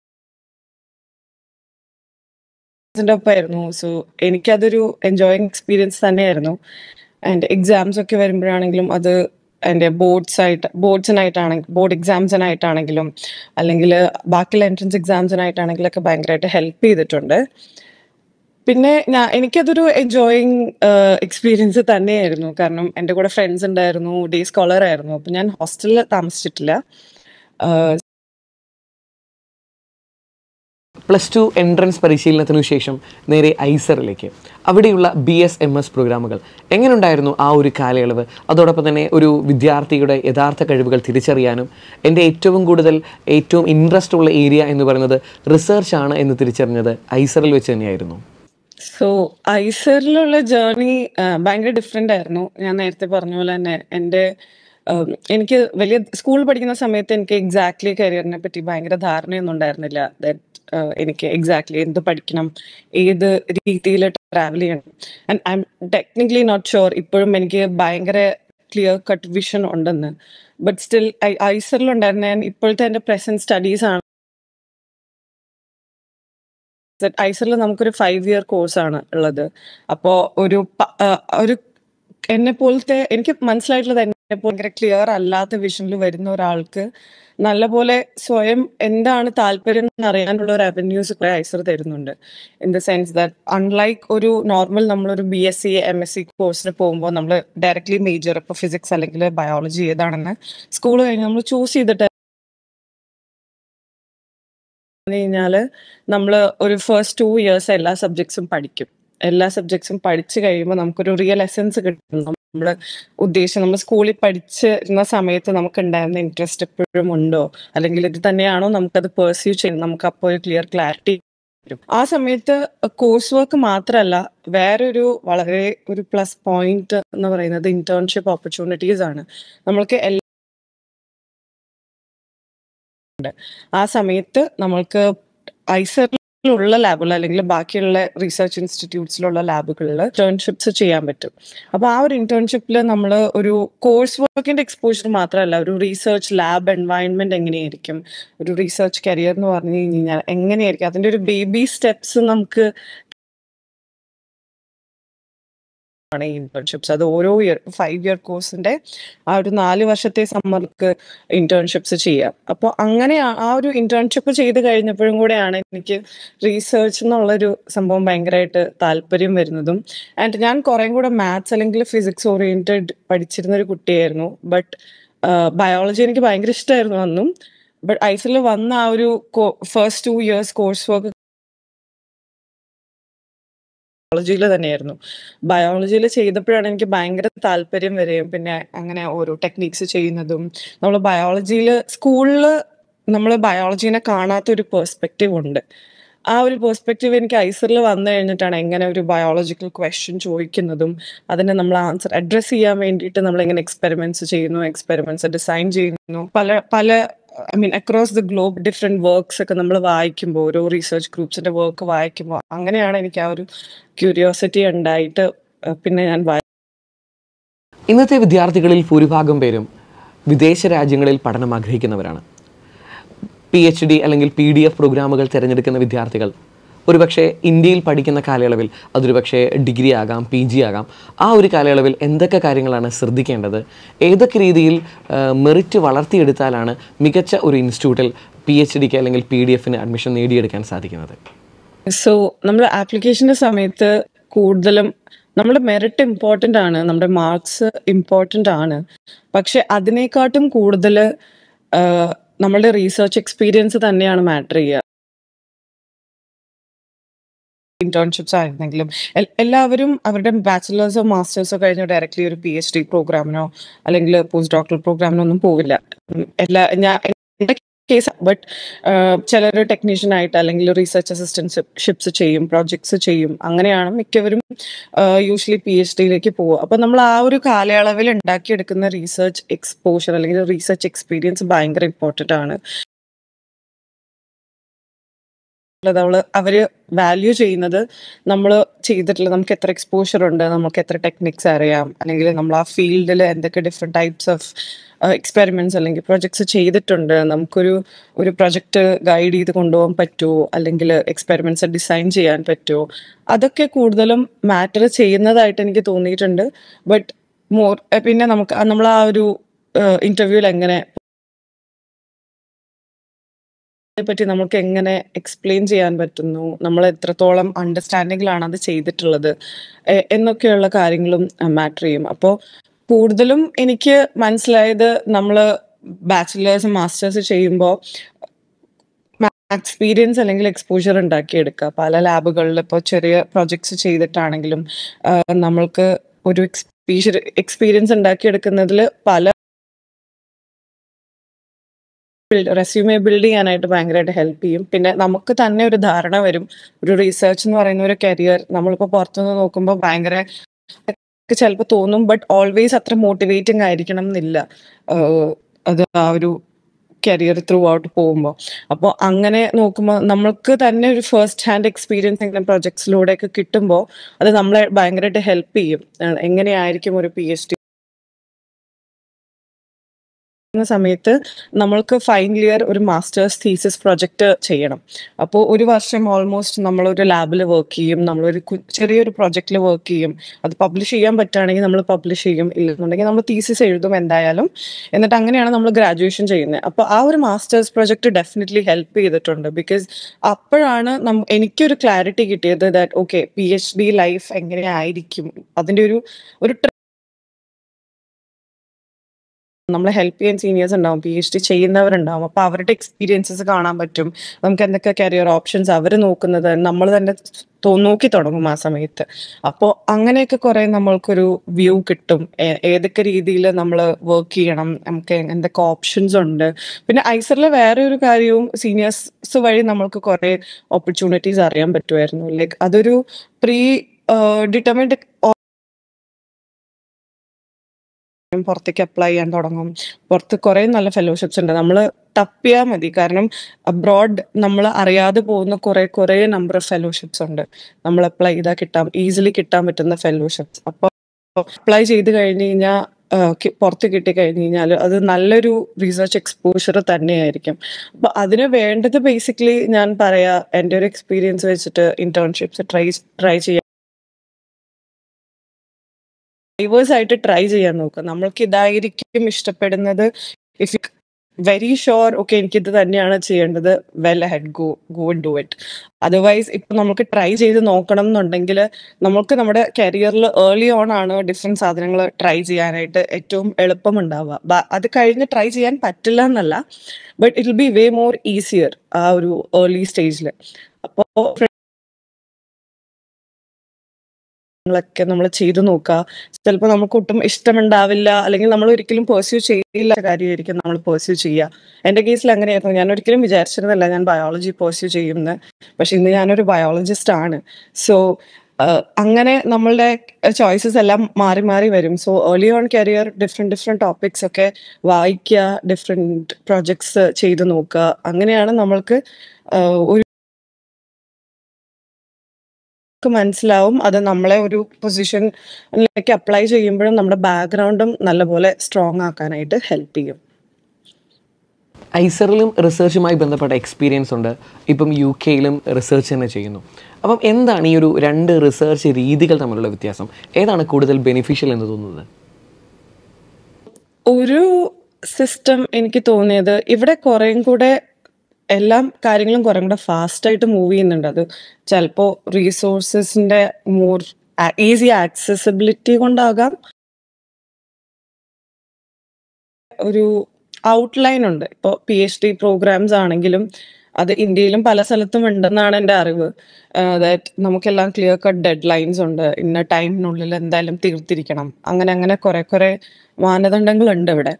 ഒപ്പമായിരുന്നു സോ എനിക്കതൊരു എൻജോയിങ് എക്സ്പീരിയൻസ് തന്നെയായിരുന്നു ആൻഡ് എക്സാംസ് ഒക്കെ വരുമ്പോഴാണെങ്കിലും അത് എൻ്റെ ആയിട്ട് ബോർഡ്സിനായിട്ടാണെങ്കിൽ ബോർഡ് എക്സാംസിനായിട്ടാണെങ്കിലും അല്ലെങ്കിൽ ബാക്കിയുള്ള എൻട്രൻസ് ഒക്കെ ഭയങ്കരമായിട്ട് ഹെൽപ്പ് ചെയ്തിട്ടുണ്ട് പിന്നെ ഞാൻ എനിക്കതൊരു എൻജോയിങ് എക്സ്പീരിയൻസ് തന്നെയായിരുന്നു കാരണം എൻ്റെ കൂടെ ഫ്രണ്ട്സ് ഉണ്ടായിരുന്നു ഡേ സ്കോളർ ആയിരുന്നു അപ്പം ഞാൻ ഹോസ്റ്റലിൽ താമസിച്ചിട്ടില്ല പ്ലസ് ടു എൻട്രൻസ് പരിശീലനത്തിനു ശേഷം നേരെ ഐസറിലേക്ക് അവിടെയുള്ള ബി എസ് എം എസ് പ്രോഗ്രാമുകൾ എങ്ങനെയുണ്ടായിരുന്നു ആ ഒരു കാലയളവ് അതോടൊപ്പം തന്നെ ഒരു വിദ്യാർത്ഥിയുടെ യഥാർത്ഥ കഴിവുകൾ തിരിച്ചറിയാനും എൻ്റെ ഏറ്റവും കൂടുതൽ ഏറ്റവും ഇൻട്രസ്റ്റ് ഉള്ള ഏരിയ എന്ന് പറയുന്നത് റിസർച്ച് ആണ് എന്ന് തിരിച്ചറിഞ്ഞത് ഐസറിൽ വെച്ച് തന്നെയായിരുന്നു സോ ഐസറിലുള്ള ജേർണി ഭയങ്കര ഡിഫറെൻ്റ് ആയിരുന്നു ഞാൻ നേരത്തെ പറഞ്ഞ പോലെ തന്നെ എൻ്റെ എനിക്ക് വലിയ സ്കൂളിൽ പഠിക്കുന്ന സമയത്ത് എനിക്ക് എക്സാക്ട്ലി കരിയറിനെ പറ്റി ഭയങ്കര ധാരണയൊന്നും ഉണ്ടായിരുന്നില്ല ദാറ്റ് എനിക്ക് എക്സാക്ട്ലി എന്ത് പഠിക്കണം ഏത് രീതിയിൽ ട്രാവൽ ചെയ്യണം and I am technically not sure ഇപ്പോഴും എനിക്ക് ഭയങ്കര ക്ലിയർ കട്ട് വിഷൻ ഉണ്ടെന്ന് ബട്ട് സ്റ്റിൽ ഐ ഉണ്ടായിരുന്ന ഞാൻ ഇപ്പോഴത്തെ എൻ്റെ പ്രസൻറ്റ് സ്റ്റഡീസ് ആണ് ഐസറിൽ e നമുക്കൊരു ഫൈവ് ഇയർ കോഴ്സാണ് ഉള്ളത് അപ്പോൾ ഒരു ഒരു എന്നെ പോലത്തെ എനിക്ക് മനസ്സിലായിട്ടുള്ളത് എന്നെ ഭയങ്കര ക്ലിയർ അല്ലാത്ത വിഷനിൽ വരുന്ന ഒരാൾക്ക് നല്ലപോലെ സ്വയം എന്താണ് താല്പര്യം എന്ന് അറിയാനുള്ള ഒരു അവന്യൂസ് കുറെ ഐസർ തരുന്നുണ്ട് in the sense that unlike ഒരു നോർമൽ നമ്മളൊരു B S C M S C കോഴ്സിന് പോകുമ്പോൾ നമ്മൾ ഡയറക്ട്ലി മേജർ ഇപ്പോൾ ഫിസിക്സ് അല്ലെങ്കിൽ ബയോളജി ഏതാണെന്ന് സ്കൂൾ കഴിഞ്ഞ് നമ്മൾ ചൂസ് ചെയ്തിട്ട് കഴിഞ്ഞാൽ നമ്മൾ ഒരു ഫസ്റ്റ് ടു ഇയേഴ്സ് എല്ലാ സബ്ജക്ട്സും പഠിക്കും എല്ലാ സബ്ജക്ട്സും പഠിച്ചു കഴിയുമ്പോൾ നമുക്കൊരു റിയൽ എസൻസ് കിട്ടും നമ്മൾ ഉദ്ദേശം നമ്മൾ സ്കൂളിൽ പഠിച്ചിരുന്ന സമയത്ത് നമുക്ക് ഉണ്ടായിരുന്ന ഇൻട്രസ്റ്റ് എപ്പോഴും ഉണ്ടോ അല്ലെങ്കിൽ ഇത് തന്നെയാണോ നമുക്കത് പെർസ്യൂ ചെയ്യുന്നത് നമുക്ക് അപ്പോൾ ഒരു ക്ലിയർ ക്ലാരിറ്റി ആ സമയത്ത് കോഴ്സ് വർക്ക് മാത്രമല്ല വേറൊരു വളരെ ഒരു പ്ലസ് പോയിന്റ് എന്ന് പറയുന്നത് ഇന്റേൺഷിപ്പ് ഓപ്പർച്യൂണിറ്റീസ് ആണ് നമ്മൾക്ക് എല്ലാ ആ സമയത്ത് നമ്മൾക്ക് ഐസറിൽ ഉള്ള ലാബുകൾ അല്ലെങ്കിൽ ബാക്കിയുള്ള റിസർച്ച് ഇൻസ്റ്റിറ്റ്യൂട്ട്സിലുള്ള ലാബുകളിൽ ഇന്റേൺഷിപ്സ് ചെയ്യാൻ പറ്റും അപ്പോൾ ആ ഒരു ഇന്റേൺഷിപ്പിൽ നമ്മൾ ഒരു കോഴ്സ് വർക്കിന്റെ എക്സ്പോഷർ മാത്രമല്ല ഒരു റീസെർച്ച് ലാബ് എൻവയൺമെന്റ് എങ്ങനെയായിരിക്കും ഒരു റീസെർച്ച് കരിയർ എന്ന് പറഞ്ഞു കഴിഞ്ഞാൽ എങ്ങനെയായിരിക്കും അതിന്റെ ഒരു ബേബി സ്റ്റെപ്സ് നമുക്ക് ആണ് ഈ ഇന്റേൺഷിപ്സ് അത് ഓരോ ഇയർ ഫൈവ് ഇയർ കോഴ്സിന്റെ ആ ഒരു നാല് വർഷത്തെ സമ്മർക്ക് ഇന്റേൺഷിപ്സ് ചെയ്യാം അപ്പോൾ അങ്ങനെ ആ ഒരു ഇന്റേൺഷിപ്പ് ചെയ്ത് കഴിഞ്ഞപ്പോഴും കൂടെയാണ് എനിക്ക് റീസെർച്ച് എന്നുള്ളൊരു സംഭവം ഭയങ്കരമായിട്ട് താല്പര്യം വരുന്നതും ആൻഡ് ഞാൻ കുറേം കൂടെ മാത്സ് അല്ലെങ്കിൽ ഫിസിക്സ് ഓറിയന്റഡ് പഠിച്ചിരുന്ന ഒരു കുട്ടിയായിരുന്നു ബട്ട് ബയോളജി എനിക്ക് ഭയങ്കര ഇഷ്ടമായിരുന്നു അന്നും ബട്ട് ഐസിൽ വന്ന ആ ഒരു first two years course work ബയോളജിയിൽ തന്നെയായിരുന്നു ബയോളജിയിൽ ചെയ്തപ്പോഴാണ് എനിക്ക് ഭയങ്കര താല്പര്യം വരെയും പിന്നെ അങ്ങനെ ഓരോ ടെക്നീക്സ് ചെയ്യുന്നതും നമ്മൾ ബയോളജിയിൽ സ്കൂളിൽ നമ്മൾ ബയോളജീനെ കാണാത്ത ഒരു പേഴ്സ്പെക്റ്റീവ് ഉണ്ട് ആ ഒരു പേഴ്സ്പെക്റ്റീവ് എനിക്ക് ഐസറിൽ വന്നു കഴിഞ്ഞിട്ടാണ് എങ്ങനെ ഒരു ബയോളജിക്കൽ ക്വസ്റ്റ്യൻ ചോദിക്കുന്നതും അതിനെ നമ്മൾ ആൻസർ അഡ്രസ്സ് ചെയ്യാൻ വേണ്ടിയിട്ട് നമ്മൾ എങ്ങനെ എക്സ്പെരിമെന്റ്സ് ചെയ്യുന്നു എക്സ്പെരിമെന്റ്സ് ഡിസൈൻ ചെയ്യുന്നു പല പല I mean across the globe different works ഒക്കെ നമ്മൾ വായിക്കുമ്പോൾ ഓരോ റിസർച്ച് ഗ്രൂപ്പ്സിൻ്റെ വർക്ക് വായിക്കുമ്പോൾ അങ്ങനെയാണ് എനിക്ക് ആ ഒരു ക്യൂരിയോസിറ്റി ഉണ്ടായിട്ട് പിന്നെ ഞാൻ ഇന്നത്തെ വിദ്യാർത്ഥികളിൽ ഭൂരിഭാഗം പേരും വിദേശ രാജ്യങ്ങളിൽ പഠനം ആഗ്രഹിക്കുന്നവരാണ് പി എച്ച് ഡി അല്ലെങ്കിൽ പി ഡി എഫ് പ്രോഗ്രാമുകൾ തിരഞ്ഞെടുക്കുന്ന വിദ്യാർത്ഥികൾ ഒരുപക്ഷെ ഇന്ത്യയിൽ പഠിക്കുന്ന കാലയളവിൽ പക്ഷേ ഡിഗ്രി ആകാം പി ജി ആകാം ആ ഒരു കാലയളവിൽ എന്തൊക്കെ കാര്യങ്ങളാണ് ശ്രദ്ധിക്കേണ്ടത് ഏതൊക്കെ രീതിയിൽ മെറിറ്റ് വളർത്തിയെടുത്താലാണ് മികച്ച ഒരു ഇൻസ്റ്റിറ്റ്യൂട്ടിൽ പി എച്ച് ഡിക്ക് അല്ലെങ്കിൽ പി ഡി എഫിന് അഡ്മിഷൻ നേടിയെടുക്കാൻ സാധിക്കുന്നത് സോ നമ്മൾ ആപ്ലിക്കേഷൻ്റെ സമയത്ത് കൂടുതലും നമ്മുടെ മെറിറ്റ് ഇമ്പോർട്ടൻ്റ് ആണ് നമ്മുടെ മാർക്സ് ഇമ്പോർട്ടൻ്റ് ആണ് പക്ഷെ അതിനേക്കാട്ടും കൂടുതൽ നമ്മളുടെ റീസെർച്ച് എക്സ്പീരിയൻസ് തന്നെയാണ് മാറ്റർ ചെയ്യുക ഇന്റേൺഷിപ്സ് ആയിരുന്നെങ്കിലും എല്ലാവരും അവരുടെ ബാച്ചിലേഴ്സോ മാസ്റ്റേഴ്സോ കഴിഞ്ഞോ ഡയറക്ട്ലി ഒരു പി എച്ച് ഡി പ്രോഗ്രാമിനോ അല്ലെങ്കിൽ പോസ്റ്റ് ഡോക്ടർ പ്രോഗ്രാമിനോ ഒന്നും പോവില്ല എല്ലാ ഞാൻ കേസ് ബട്ട് ചിലർ ടെക്നീഷ്യൻ ആയിട്ട് അല്ലെങ്കിൽ റീസെർച്ച് അസിസ്റ്റൻഷിപ്സ് ചെയ്യും പ്രോജക്ട്സ് ചെയ്യും അങ്ങനെയാണ് മിക്കവരും യൂഷ്വലി പി എച്ച് ഡിയിലേക്ക് പോവുക അപ്പൊ നമ്മൾ ആ ഒരു കാലയളവിൽ ഉണ്ടാക്കിയെടുക്കുന്ന റീസെർച്ച് എക്സ്പോഷർ അല്ലെങ്കിൽ റീസെർച്ച് എക്സ്പീരിയൻസ് ഭയങ്കര ഇമ്പോർട്ടൻ്റ് ആണ് അവൾ അവർ വാല്യൂ ചെയ്യുന്നത് നമ്മൾ ചെയ്തിട്ടുള്ള നമുക്ക് എത്ര എക്സ്പോഷർ ഉണ്ട് നമുക്ക് എത്ര ടെക്നിക്സ് അറിയാം അല്ലെങ്കിൽ നമ്മൾ ആ ഫീൽഡിൽ എന്തൊക്കെ ഡിഫറെൻറ്റ് ടൈപ്സ് ഓഫ് എക്സ്പെരിമെൻറ്റ്സ് അല്ലെങ്കിൽ പ്രൊജക്ട്സ് ചെയ്തിട്ടുണ്ട് നമുക്കൊരു ഒരു പ്രൊജക്റ്റ് ഗൈഡ് ചെയ്ത് കൊണ്ടുപോകാൻ പറ്റുമോ അല്ലെങ്കിൽ എക്സ്പെരിമെൻറ്റ്സ് ഡിസൈൻ ചെയ്യാൻ പറ്റുമോ അതൊക്കെ കൂടുതലും മാറ്റർ ചെയ്യുന്നതായിട്ട് എനിക്ക് തോന്നിയിട്ടുണ്ട് ബട്ട് മോർ പിന്നെ നമുക്ക് നമ്മൾ ആ ഒരു ഇന്റർവ്യൂവിൽ എങ്ങനെ പറ്റി നമുക്ക് എങ്ങനെ എക്സ്പ്ലെയിൻ ചെയ്യാൻ പറ്റുന്നു നമ്മൾ എത്രത്തോളം അണ്ടർസ്റ്റാൻഡിങ്ങിലാണ് അത് ചെയ്തിട്ടുള്ളത് എന്നൊക്കെയുള്ള കാര്യങ്ങളും മാറ്റർ ചെയ്യും അപ്പോൾ കൂടുതലും എനിക്ക് മനസ്സിലായത് നമ്മൾ ബാച്ചിലേഴ്സ് മാസ്റ്റേഴ്സ് ചെയ്യുമ്പോൾ എക്സ്പീരിയൻസ് അല്ലെങ്കിൽ എക്സ്പോഷ്യർ ഉണ്ടാക്കിയെടുക്കുക പല ലാബുകളിൽ ഇപ്പോൾ ചെറിയ പ്രൊജക്ട്സ് ചെയ്തിട്ടാണെങ്കിലും നമ്മൾക്ക് ഒരു എക്സ്പീഷ്യർ എക്സ്പീരിയൻസ് ഉണ്ടാക്കിയെടുക്കുന്നതിൽ പല റെസ്യൂമേ ബിൽഡ് ചെയ്യാനായിട്ട് ഭയങ്കരമായിട്ട് ഹെൽപ്പ് ചെയ്യും പിന്നെ നമുക്ക് തന്നെ ഒരു ധാരണ വരും ഒരു റീസെർച്ച് എന്ന് പറയുന്ന ഒരു കരിയർ നമ്മളിപ്പോൾ പുറത്തുനിന്ന് നോക്കുമ്പോൾ ഭയങ്കര ചിലപ്പോൾ തോന്നും ബട്ട് ഓൾവേസ് അത്ര മോട്ടിവേറ്റിംഗ് ആയിരിക്കണം എന്നില്ല അത് ആ ഒരു കരിയർ ത്രൂ ഔട്ട് പോകുമ്പോൾ അപ്പോൾ അങ്ങനെ നോക്കുമ്പോൾ നമ്മൾക്ക് തന്നെ ഒരു ഫസ്റ്റ് ഹാൻഡ് എക്സ്പീരിയൻസ് എങ്കിലും പ്രൊജക്ട്സിലൂടെയൊക്കെ കിട്ടുമ്പോൾ അത് നമ്മളെ ഭയങ്കരമായിട്ട് ഹെൽപ്പ് ചെയ്യും എങ്ങനെയായിരിക്കും ഒരു പി എച്ച് ഡി ചെയ്യുന്ന സമയത്ത് നമ്മൾക്ക് ഫൈനൽ ഇയർ ഒരു മാസ്റ്റേഴ്സ് തീസിസ് പ്രൊജക്ട് ചെയ്യണം അപ്പോൾ ഒരു വർഷം ഓൾമോസ്റ്റ് നമ്മളൊരു ലാബിൽ വർക്ക് ചെയ്യും നമ്മളൊരു ചെറിയൊരു പ്രൊജക്റ്റിൽ വർക്ക് ചെയ്യും അത് പബ്ലിഷ് ചെയ്യാൻ പറ്റുകയാണെങ്കിൽ നമ്മൾ പബ്ലിഷ് ചെയ്യും ഇല്ലെന്നുണ്ടെങ്കിൽ നമ്മൾ തീസിസ് എഴുതും എന്തായാലും എന്നിട്ട് അങ്ങനെയാണ് നമ്മൾ ഗ്രാജുവേഷൻ ചെയ്യുന്നത് അപ്പോൾ ആ ഒരു മാസ്റ്റേഴ്സ് പ്രൊജക്ട് ഡെഫിനറ്റ്ലി ഹെൽപ്പ് ചെയ്തിട്ടുണ്ട് ബിക്കോസ് അപ്പോഴാണ് എനിക്കൊരു ക്ലാരിറ്റി കിട്ടിയത് that okay P H D life എങ്ങനെയായിരിക്കും അതിൻ്റെ ഒരു ഒരു നമ്മളെ ഹെൽപ്പ് ചെയ്യാൻ സീനിയേഴ്സ് ഉണ്ടാവും പി എച്ച് ഡി ചെയ്യുന്നവരുണ്ടാവും അപ്പോൾ അവരുടെ എക്സ്പീരിയൻസസ് കാണാൻ പറ്റും നമുക്ക് എന്തൊക്കെ കരിയർ ഓപ്ഷൻസ് അവർ നോക്കുന്നത് നമ്മൾ തന്നെ നോക്കി തുടങ്ങും ആ സമയത്ത് അപ്പോൾ അങ്ങനെയൊക്കെ കുറേ നമ്മൾക്കൊരു വ്യൂ കിട്ടും ഏതൊക്കെ രീതിയിൽ നമ്മൾ വർക്ക് ചെയ്യണം നമുക്ക് എന്തൊക്കെ ഓപ്ഷൻസ് ഉണ്ട് പിന്നെ ഐസറിലെ വേറെ ഒരു കാര്യവും സീനിയേഴ്സ് വഴി നമ്മൾക്ക് കുറേ ഓപ്പർച്യൂണിറ്റീസ് അറിയാൻ പറ്റുമായിരുന്നു ലൈക്ക് അതൊരു പ്രീ ഡിറ്റർമിൻഡ് പുറത്തേക്ക് അപ്ലൈ ചെയ്യാൻ തുടങ്ങും പുറത്ത് കുറേ നല്ല ഫെലോഷിപ്സ് ഉണ്ട് നമ്മൾ തപ്പിയാൽ മതി കാരണം അബ്രോഡ് നമ്മൾ അറിയാതെ പോകുന്ന കുറേ കുറേ നമ്പർ ഓഫ് ഫെലോഷിപ്സ് ഉണ്ട് നമ്മൾ അപ്ലൈ ചെയ്താൽ കിട്ടാം ഈസിലി കിട്ടാൻ പറ്റുന്ന ഫെലോഷിപ്സ് അപ്പൊ അപ്ലൈ ചെയ്ത് കഴിഞ്ഞ് കഴിഞ്ഞാൽ പുറത്ത് കിട്ടി കഴിഞ്ഞ് കഴിഞ്ഞാൽ അത് നല്ലൊരു റിസർച്ച് എക്സ്പോഷർ തന്നെയായിരിക്കും അപ്പൊ അതിന് വേണ്ടത് ബേസിക്കലി ഞാൻ പറയാ എൻ്റെ ഒരു എക്സ്പീരിയൻസ് വെച്ചിട്ട് ഇന്റേൺഷിപ്സ് ട്രൈ ട്രൈ ചെയ്യാം ഡൈവേഴ്സ് ആയിട്ട് ട്രൈ ചെയ്യാൻ നോക്കുക നമ്മൾക്ക് ഇതായിരിക്കും ഇഷ്ടപ്പെടുന്നത് if you very sure okay എനിക്കിത് തന്നെയാണ് ചെയ്യേണ്ടത് well head go go and do it otherwise ഇപ്പൊ നമുക്ക് ട്രൈ ചെയ്ത് നോക്കണം എന്നുണ്ടെങ്കിൽ നമുക്ക് നമ്മുടെ കരിയറിൽ ഏർലി ഓൺ ആണ് ഡിഫറെൻറ്റ് സാധനങ്ങൾ ട്രൈ ചെയ്യാനായിട്ട് ഏറ്റവും എളുപ്പം ഉണ്ടാവുക അത് കഴിഞ്ഞ് ട്രൈ ചെയ്യാൻ പറ്റില്ല എന്നല്ല but it will be way more easier ആ ഒരു ഏർലി സ്റ്റേജിൽ അപ്പോൾ കാര്യങ്ങളൊക്കെ നമ്മൾ ചെയ്തു നോക്കുക ചിലപ്പോൾ നമുക്ക് ഒട്ടും ഇഷ്ടമുണ്ടാവില്ല അല്ലെങ്കിൽ നമ്മൾ ഒരിക്കലും പേഴ്സ്യൂ ചെയ്യില്ല കാര്യമായിരിക്കും നമ്മൾ പേഴ്സ്യൂ ചെയ്യുക എൻ്റെ കേസിൽ അങ്ങനെയായിരുന്നു ഞാൻ ഒരിക്കലും വിചാരിച്ചിരുന്നില്ല ഞാൻ ബയോളജി പേഴ്സ്യൂ ചെയ്യുമെന്ന് പക്ഷെ ഇന്ന് ഞാനൊരു ബയോളജിസ്റ്റ് ആണ് സോ അങ്ങനെ നമ്മളുടെ ചോയ്സസ് എല്ലാം മാറി മാറി വരും so early on career different different topics ഒക്കെ വായിക്കുക ഡിഫറെൻറ്റ് പ്രൊജക്ട്സ് ചെയ്തു നോക്കുക അങ്ങനെയാണ് നമ്മൾക്ക് ഒരു നമുക്ക് മനസ്സിലാവും അത് നമ്മളെ ഒരു പൊസിഷനിലേക്ക് അപ്ലൈ ചെയ്യുമ്പോഴും നമ്മുടെ ബാക്ക്ഗ്രൗണ്ടും നല്ലപോലെ സ്ട്രോങ് ആക്കാനായിട്ട് ഹെൽപ്പ് ചെയ്യും ഐസറിലും റിസർച്ചുമായി ബന്ധപ്പെട്ട എക്സ്പീരിയൻസ് ഉണ്ട് ഇപ്പം യു കെയിലും റിസർച്ച് തന്നെ ചെയ്യുന്നു അപ്പം എന്താണ് ഈ ഒരു രണ്ട് റിസർച്ച് രീതികൾ തമ്മിലുള്ള വ്യത്യാസം ഏതാണ് കൂടുതൽ ബെനിഫിഷ്യൽ എന്ന് തോന്നുന്നത് ഒരു സിസ്റ്റം എനിക്ക് തോന്നിയത് ഇവിടെ കുറേയും കൂടെ എല്ലാ കാര്യങ്ങളും കുറേ കൂടെ ഫാസ്റ്റായിട്ട് മൂവ് ചെയ്യുന്നുണ്ട് അത് ചിലപ്പോൾ റീസോഴ്സസിൻ്റെ മോർ ഈസി ആക്സസിബിലിറ്റി കൊണ്ടാകാം ഒരു ഔട്ട്ലൈൻ ഉണ്ട് ഇപ്പോൾ പി എച്ച് ഡി പ്രോഗ്രാംസ് ആണെങ്കിലും അത് ഇന്ത്യയിലും പല സ്ഥലത്തും ഉണ്ടെന്നാണ് എൻ്റെ അറിവ് ദാറ്റ് നമുക്കെല്ലാം ക്ലിയർ കട്ട് ഡെഡ് ലൈൻസ് ഉണ്ട് ഇന്ന ടൈമിനുള്ളിൽ എന്തായാലും തീർത്തിരിക്കണം അങ്ങനെ അങ്ങനെ കുറേ കുറേ മാനദണ്ഡങ്ങളുണ്ട് ഇവിടെ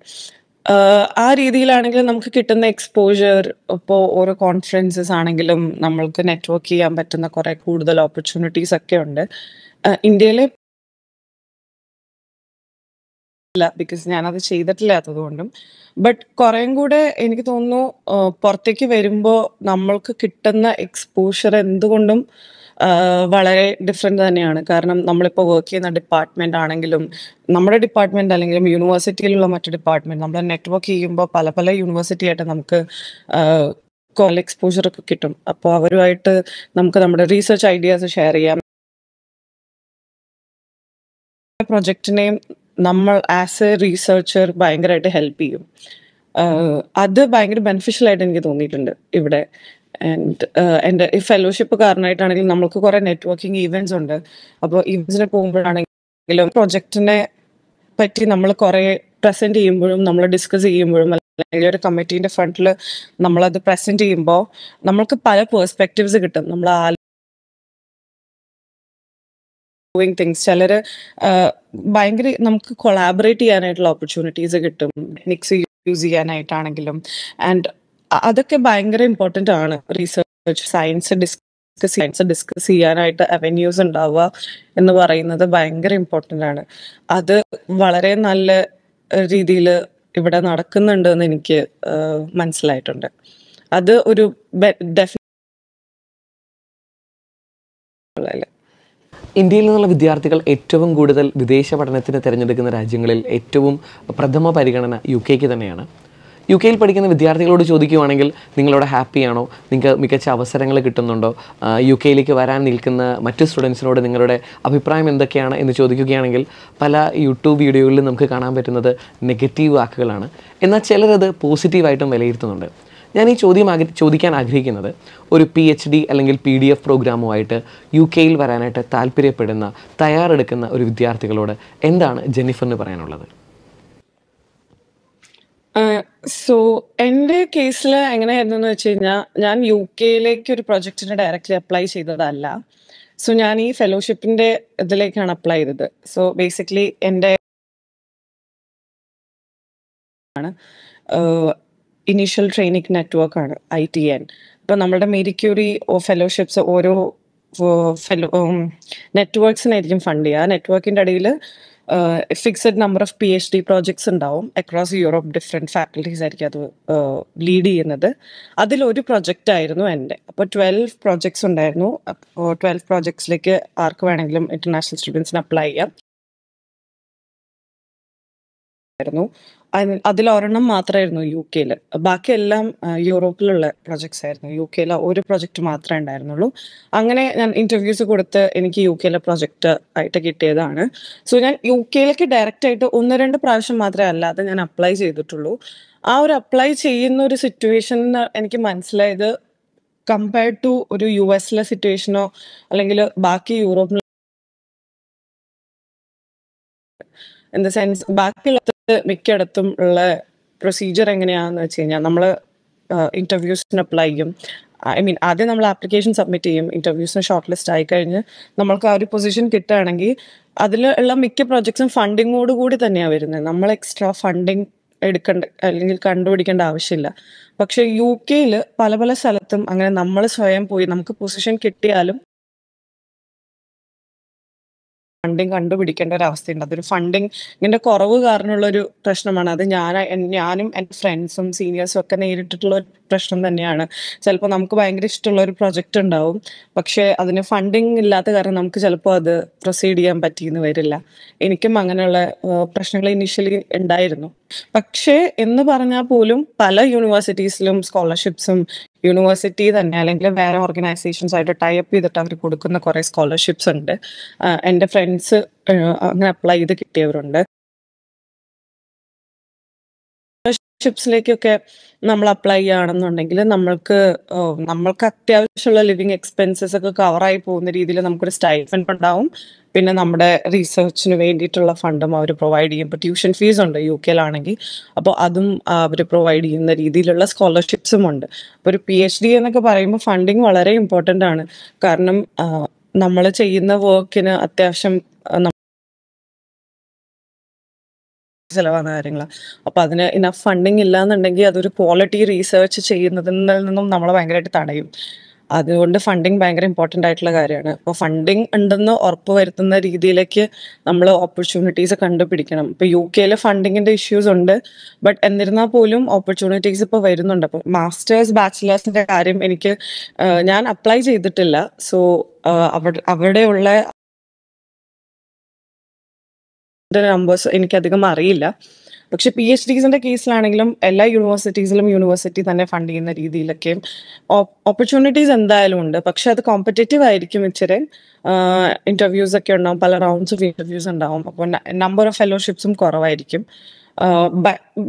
ആ രീതിയിലാണെങ്കിലും നമുക്ക് കിട്ടുന്ന എക്സ്പോഷ്യർ ഇപ്പോൾ ഓരോ കോൺഫറൻസസ് ആണെങ്കിലും നമ്മൾക്ക് നെറ്റ്വർക്ക് ചെയ്യാൻ പറ്റുന്ന കുറേ കൂടുതൽ ഓപ്പർച്യൂണിറ്റീസ് ഒക്കെ ഉണ്ട് ഇന്ത്യയിലെ ഇല്ല ബിക്കോസ് ഞാനത് ചെയ്തിട്ടില്ലാത്തത് കൊണ്ടും ബട്ട് കുറേയും കൂടെ എനിക്ക് തോന്നുന്നു പുറത്തേക്ക് വരുമ്പോൾ നമ്മൾക്ക് കിട്ടുന്ന എക്സ്പോഷ്യർ എന്തുകൊണ്ടും വളരെ ഡിഫറെൻ്റ് തന്നെയാണ് കാരണം നമ്മളിപ്പോൾ വർക്ക് ചെയ്യുന്ന ഡിപ്പാർട്ട്മെൻ്റ് ആണെങ്കിലും നമ്മുടെ ഡിപ്പാർട്ട്മെൻ്റ് അല്ലെങ്കിലും യൂണിവേഴ്സിറ്റിയിലുള്ള മറ്റു ഡിപ്പാർട്ട്മെൻറ്റ് നമ്മൾ നെറ്റ്വർക്ക് ചെയ്യുമ്പോൾ പല പല യൂണിവേഴ്സിറ്റി ആയിട്ട് നമുക്ക് കോൾ എക്സ്പോഷർ ഒക്കെ കിട്ടും അപ്പോൾ അവരുമായിട്ട് നമുക്ക് നമ്മുടെ റീസെർച്ച് ഐഡിയാസ് ഷെയർ ചെയ്യാം പ്രൊജക്റ്റിനെയും നമ്മൾ ആസ് എ റീസെർച്ചർ ഭയങ്കരമായിട്ട് ഹെൽപ്പ് ചെയ്യും അത് ഭയങ്കര ബെനിഫിഷ്യൽ ആയിട്ട് എനിക്ക് തോന്നിയിട്ടുണ്ട് ഇവിടെ ആൻഡ് uh, എൻ്റെ ഈ ഫെലോഷിപ്പ് കാരണമായിട്ടാണെങ്കിൽ നമുക്ക് കുറെ നെറ്റ്വർക്കിംഗ് ഇവന്റ്സ് ഉണ്ട് അപ്പോൾ ഈവെന്റ്സിന് പോകുമ്പോഴാണെങ്കിലും പ്രൊജക്ടിനെ പറ്റി നമ്മൾ കുറെ പ്രസന്റ് ചെയ്യുമ്പോഴും നമ്മൾ ഡിസ്കസ് ചെയ്യുമ്പോഴും അല്ലെങ്കിൽ ഒരു കമ്മിറ്റീൻ്റെ ഫ്രണ്ടിൽ നമ്മളത് പ്രസന്റ് ചെയ്യുമ്പോൾ നമുക്ക് പല പേഴ്സ്പെക്റ്റീവ്സ് കിട്ടും നമ്മൾ ഡൂയിങ് തിങ്സ് ചിലർ ഭയങ്കര നമുക്ക് കൊളാബറേറ്റ് ചെയ്യാനായിട്ടുള്ള ഓപ്പർച്യൂണിറ്റീസ് കിട്ടും ടെക്നിക്സ് യൂസ് ചെയ്യാനായിട്ടാണെങ്കിലും ആൻഡ് അതൊക്കെ ഭയങ്കര ഇമ്പോർട്ടൻ്റ് ആണ് research science discuss science discuss ചെയ്യാനായിട്ട് അവന്യൂസ് ഉണ്ടാവുക എന്ന് പറയുന്നത് ഭയങ്കര ഇമ്പോർട്ടൻ്റ് ആണ് അത് വളരെ നല്ല രീതിയിൽ ഇവിടെ നടക്കുന്നുണ്ട് എന്ന് എനിക്ക് മനസ്സിലായിട്ടുണ്ട് അത് ഒരു ഇന്ത്യയിൽ നിന്നുള്ള വിദ്യാർത്ഥികൾ ഏറ്റവും കൂടുതൽ വിദേശ പഠനത്തിന് തിരഞ്ഞെടുക്കുന്ന രാജ്യങ്ങളിൽ ഏറ്റവും പ്രഥമ പരിഗണന യു കെക്ക് തന്നെയാണ് യു കെയിൽ പഠിക്കുന്ന വിദ്യാർത്ഥികളോട് ചോദിക്കുകയാണെങ്കിൽ നിങ്ങളോട് ഹാപ്പിയാണോ നിങ്ങൾക്ക് മികച്ച അവസരങ്ങൾ കിട്ടുന്നുണ്ടോ യു കെയിലേക്ക് വരാൻ നിൽക്കുന്ന മറ്റ് സ്റ്റുഡൻസിനോട് നിങ്ങളുടെ അഭിപ്രായം എന്തൊക്കെയാണ് എന്ന് ചോദിക്കുകയാണെങ്കിൽ പല യൂട്യൂബ് വീഡിയോകളിലും നമുക്ക് കാണാൻ പറ്റുന്നത് നെഗറ്റീവ് വാക്കുകളാണ് എന്നാൽ ചിലരത് പോസിറ്റീവായിട്ടും വിലയിരുത്തുന്നുണ്ട് ഞാൻ ഈ ചോദ്യം ആഗ്ര ചോദിക്കാൻ ആഗ്രഹിക്കുന്നത് ഒരു പി എച്ച് ഡി അല്ലെങ്കിൽ പി ഡി എഫ് പ്രോഗ്രാമുമായിട്ട് യു കെയിൽ വരാനായിട്ട് താല്പര്യപ്പെടുന്ന തയ്യാറെടുക്കുന്ന ഒരു വിദ്യാർത്ഥികളോട് എന്താണ് ജെന്നിഫറിന് പറയാനുള്ളത് സോ എൻ്റെ കേസിൽ എങ്ങനെയായിരുന്നു എന്ന് വെച്ച് കഴിഞ്ഞാൽ ഞാൻ യു കെയിലേക്ക് ഒരു പ്രൊജക്റ്റിന് ഡയറക്റ്റ്ലി അപ്ലൈ ചെയ്തതല്ല സോ ഞാൻ ഈ ഫെലോഷിപ്പിന്റെ ഇതിലേക്കാണ് അപ്ലൈ ചെയ്തത് സോ ബേസിക്കലി എൻ്റെ ആണ് ഇനീഷ്യൽ ട്രെയിനിങ് ആണ് ഐ ടി എൻ ഇപ്പൊ നമ്മുടെ മേരിക്യൂറി ഫെലോഷിപ്സ് ഓരോ ഫെലോ നെറ്റ്വർക്ക്സിനായിരിക്കും ഫണ്ട് ചെയ്യുക ആ നെറ്റ്വർക്കിന്റെ ഇടയിൽ fixed number of P H D projects ഉണ്ടാവും അക്രോസ് യൂറോപ്പ് ഡിഫറെൻറ്റ് ഫാക്കൽറ്റീസ് ആയിരിക്കും അത് ലീഡ് uh, ചെയ്യുന്നത് അതിലൊരു പ്രൊജക്റ്റ് ആയിരുന്നു എൻ്റെ അപ്പോൾ ട്വൽവ് പ്രോജക്ട്സ് ഉണ്ടായിരുന്നു അപ്പോൾ ട്വൽവ് പ്രോജക്ട്സിലേക്ക് ആർക്ക് വേണമെങ്കിലും ഇന്റർനാഷണൽ സ്റ്റുഡൻസിന് അപ്ലൈ ചെയ്യാം അതിലൊരെണ്ണം മാത്രമായിരുന്നു യു കെയിൽ ബാക്കിയെല്ലാം യൂറോപ്പിലുള്ള പ്രൊജക്ട്സ് ആയിരുന്നു യു കെയിലെ ഒരു പ്രൊജക്റ്റ് മാത്രമേ ഉണ്ടായിരുന്നുള്ളൂ അങ്ങനെ ഞാൻ ഇന്റർവ്യൂസ് കൊടുത്ത് എനിക്ക് യു കെയിലെ പ്രൊജക്ട് ആയിട്ട് കിട്ടിയതാണ് സോ ഞാൻ യു കെയിലേക്ക് ഡയറക്റ്റ് ആയിട്ട് ഒന്ന് രണ്ട് പ്രാവശ്യം മാത്രമേ അല്ലാതെ ഞാൻ അപ്ലൈ ചെയ്തിട്ടുള്ളൂ ആ ഒരു അപ്ലൈ ചെയ്യുന്ന ഒരു സിറ്റുവേഷൻ എനിക്ക് മനസ്സിലായത് കമ്പയർഡ് ടു ഒരു യു എസിലെ സിറ്റുവേഷനോ അല്ലെങ്കിൽ ബാക്കി യൂറോപ്പിലെ ഇൻ ദ സെൻസ് ബാക്കിയുള്ള മിക്കയിടത്തും ഉള്ള പ്രൊസീജിയർ എങ്ങനെയാണെന്ന് വെച്ച് കഴിഞ്ഞാൽ നമ്മൾ ഇന്റർവ്യൂസിന് അപ്ലൈ ചെയ്യും ഐ മീൻ ആദ്യം നമ്മൾ ആപ്ലിക്കേഷൻ സബ്മിറ്റ് ചെയ്യും ഇന്റർവ്യൂസിന് ഷോർട്ട് ലിസ്റ്റ് ആയി കഴിഞ്ഞ് നമ്മൾക്ക് ആ ഒരു പൊസിഷൻ കിട്ടുകയാണെങ്കിൽ അതിൽ ഉള്ള മിക്ക പ്രോജക്ട്സും ഫണ്ടിങ്ങോട് കൂടി തന്നെയാണ് വരുന്നത് നമ്മൾ എക്സ്ട്രാ ഫണ്ടിങ് എടുക്കേണ്ട അല്ലെങ്കിൽ കണ്ടുപിടിക്കേണ്ട ആവശ്യമില്ല പക്ഷേ യു കെയിൽ പല പല സ്ഥലത്തും അങ്ങനെ നമ്മൾ സ്വയം പോയി നമുക്ക് പൊസിഷൻ കിട്ടിയാലും ഫണ്ടിങ് കണ്ടുപിടിക്കേണ്ട ഒരു അവസ്ഥയുണ്ട് അതൊരു ഫണ്ടിങ് ഫണ്ടിങ്ങിന്റെ കുറവ് കാരണമുള്ള ഒരു പ്രശ്നമാണ് അത് ഞാൻ ഞാനും എൻ്റെ ഫ്രണ്ട്സും സീനിയേഴ്സും ഒക്കെ നേരിട്ടിട്ടുള്ള ഒരു പ്രശ്നം തന്നെയാണ് ചിലപ്പോൾ നമുക്ക് ഭയങ്കര ഇഷ്ടമുള്ള ഒരു പ്രൊജക്റ്റ് ഉണ്ടാവും പക്ഷേ അതിന് ഫണ്ടിങ് ഇല്ലാത്ത കാരണം നമുക്ക് ചിലപ്പോൾ അത് പ്രൊസീഡ് ചെയ്യാൻ പറ്റിയെന്ന് വരില്ല എനിക്കും അങ്ങനെയുള്ള പ്രശ്നങ്ങൾ ഇനീഷ്യലി ഉണ്ടായിരുന്നു പക്ഷേ എന്ന് പറഞ്ഞാൽ പോലും പല യൂണിവേഴ്സിറ്റീസിലും സ്കോളർഷിപ്സും യൂണിവേഴ്സിറ്റി തന്നെ അല്ലെങ്കിൽ വേറെ ഓർഗനൈസേഷൻസ് ആയിട്ട് ടൈപ്പ് ചെയ്തിട്ട് അവർ കൊടുക്കുന്ന കുറേ സ്കോളർഷിപ്സ് ഉണ്ട് എൻ്റെ ഫ്രണ്ട്സ് അങ്ങനെ അപ്ലൈ ചെയ്ത് കിട്ടിയവരുണ്ട് ഷിപ്സിലേക്കൊക്കെ നമ്മൾ അപ്ലൈ ചെയ്യുകയാണെന്നുണ്ടെങ്കിൽ നമ്മൾക്ക് നമ്മൾക്ക് അത്യാവശ്യമുള്ള ലിവിങ് എക്സ്പെൻസസ് ഒക്കെ കവറായി പോകുന്ന രീതിയിൽ നമുക്കൊരു സ്റ്റൈഫൻ ഉണ്ടാവും പിന്നെ നമ്മുടെ റീസർച്ചിന് വേണ്ടിയിട്ടുള്ള ഫണ്ടും അവർ പ്രൊവൈഡ് ചെയ്യും ഇപ്പോൾ ട്യൂഷൻ ഫീസ് ഉണ്ട് യു കെയിലാണെങ്കിൽ അപ്പോൾ അതും അവർ പ്രൊവൈഡ് ചെയ്യുന്ന രീതിയിലുള്ള സ്കോളർഷിപ്സും ഉണ്ട് അപ്പോൾ ഒരു പി എച്ച് ഡി എന്നൊക്കെ പറയുമ്പോൾ ഫണ്ടിങ് വളരെ ഇമ്പോർട്ടൻ്റ് ആണ് കാരണം നമ്മൾ ചെയ്യുന്ന വർക്കിന് അത്യാവശ്യം ചിലവാണ് കാര്യങ്ങൾ അപ്പോൾ അതിന് ഇന്ന ഫണ്ടിങ് ഇല്ലാന്നുണ്ടെങ്കിൽ അതൊരു ക്വാളിറ്റി റീസെർച്ച് ചെയ്യുന്നതിൽ നിന്നും നമ്മളെ ഭയങ്കരമായിട്ട് തടയും അതുകൊണ്ട് ഫണ്ടിങ് ഭയങ്കര ഇമ്പോർട്ടൻ്റ് ആയിട്ടുള്ള കാര്യമാണ് അപ്പോൾ ഫണ്ടിങ് ഉണ്ടെന്ന് ഉറപ്പ് വരുത്തുന്ന രീതിയിലേക്ക് നമ്മൾ ഓപ്പർച്യൂണിറ്റീസ് കണ്ടുപിടിക്കണം ഇപ്പോൾ യു കെയിൽ ഫണ്ടിങ്ങിൻ്റെ ഇഷ്യൂസ് ഉണ്ട് ബട്ട് എന്നിരുന്നാൽ പോലും ഓപ്പർച്യൂണിറ്റീസ് ഇപ്പോൾ വരുന്നുണ്ട് അപ്പോൾ മാസ്റ്റേഴ്സ് ബാച്ചിലേഴ്സിൻ്റെ കാര്യം എനിക്ക് ഞാൻ അപ്ലൈ ചെയ്തിട്ടില്ല സോ അവിടെ അവിടെയുള്ള നമ്പേഴ്സ് എനിക്കധികം അറിയില്ല പക്ഷെ പി എച്ച് ഡീസിന്റെ കേസിലാണെങ്കിലും എല്ലാ യൂണിവേഴ്സിറ്റീസിലും യൂണിവേഴ്സിറ്റി തന്നെ ഫണ്ട് ചെയ്യുന്ന രീതിയിലൊക്കെ ഓപ്പർച്യൂണിറ്റീസ് എന്തായാലും ഉണ്ട് പക്ഷെ അത് കോമ്പറ്റേറ്റീവ് ആയിരിക്കും ഇച്ചിരി ഇന്റർവ്യൂസ് ഒക്കെ ഉണ്ടാവും പല റൗണ്ട്സ് ഓഫ് ഇന്റർവ്യൂസ് ഉണ്ടാവും അപ്പോൾ നമ്പർ ഓഫ് ഫെലോഷിപ്സും കുറവായിരിക്കും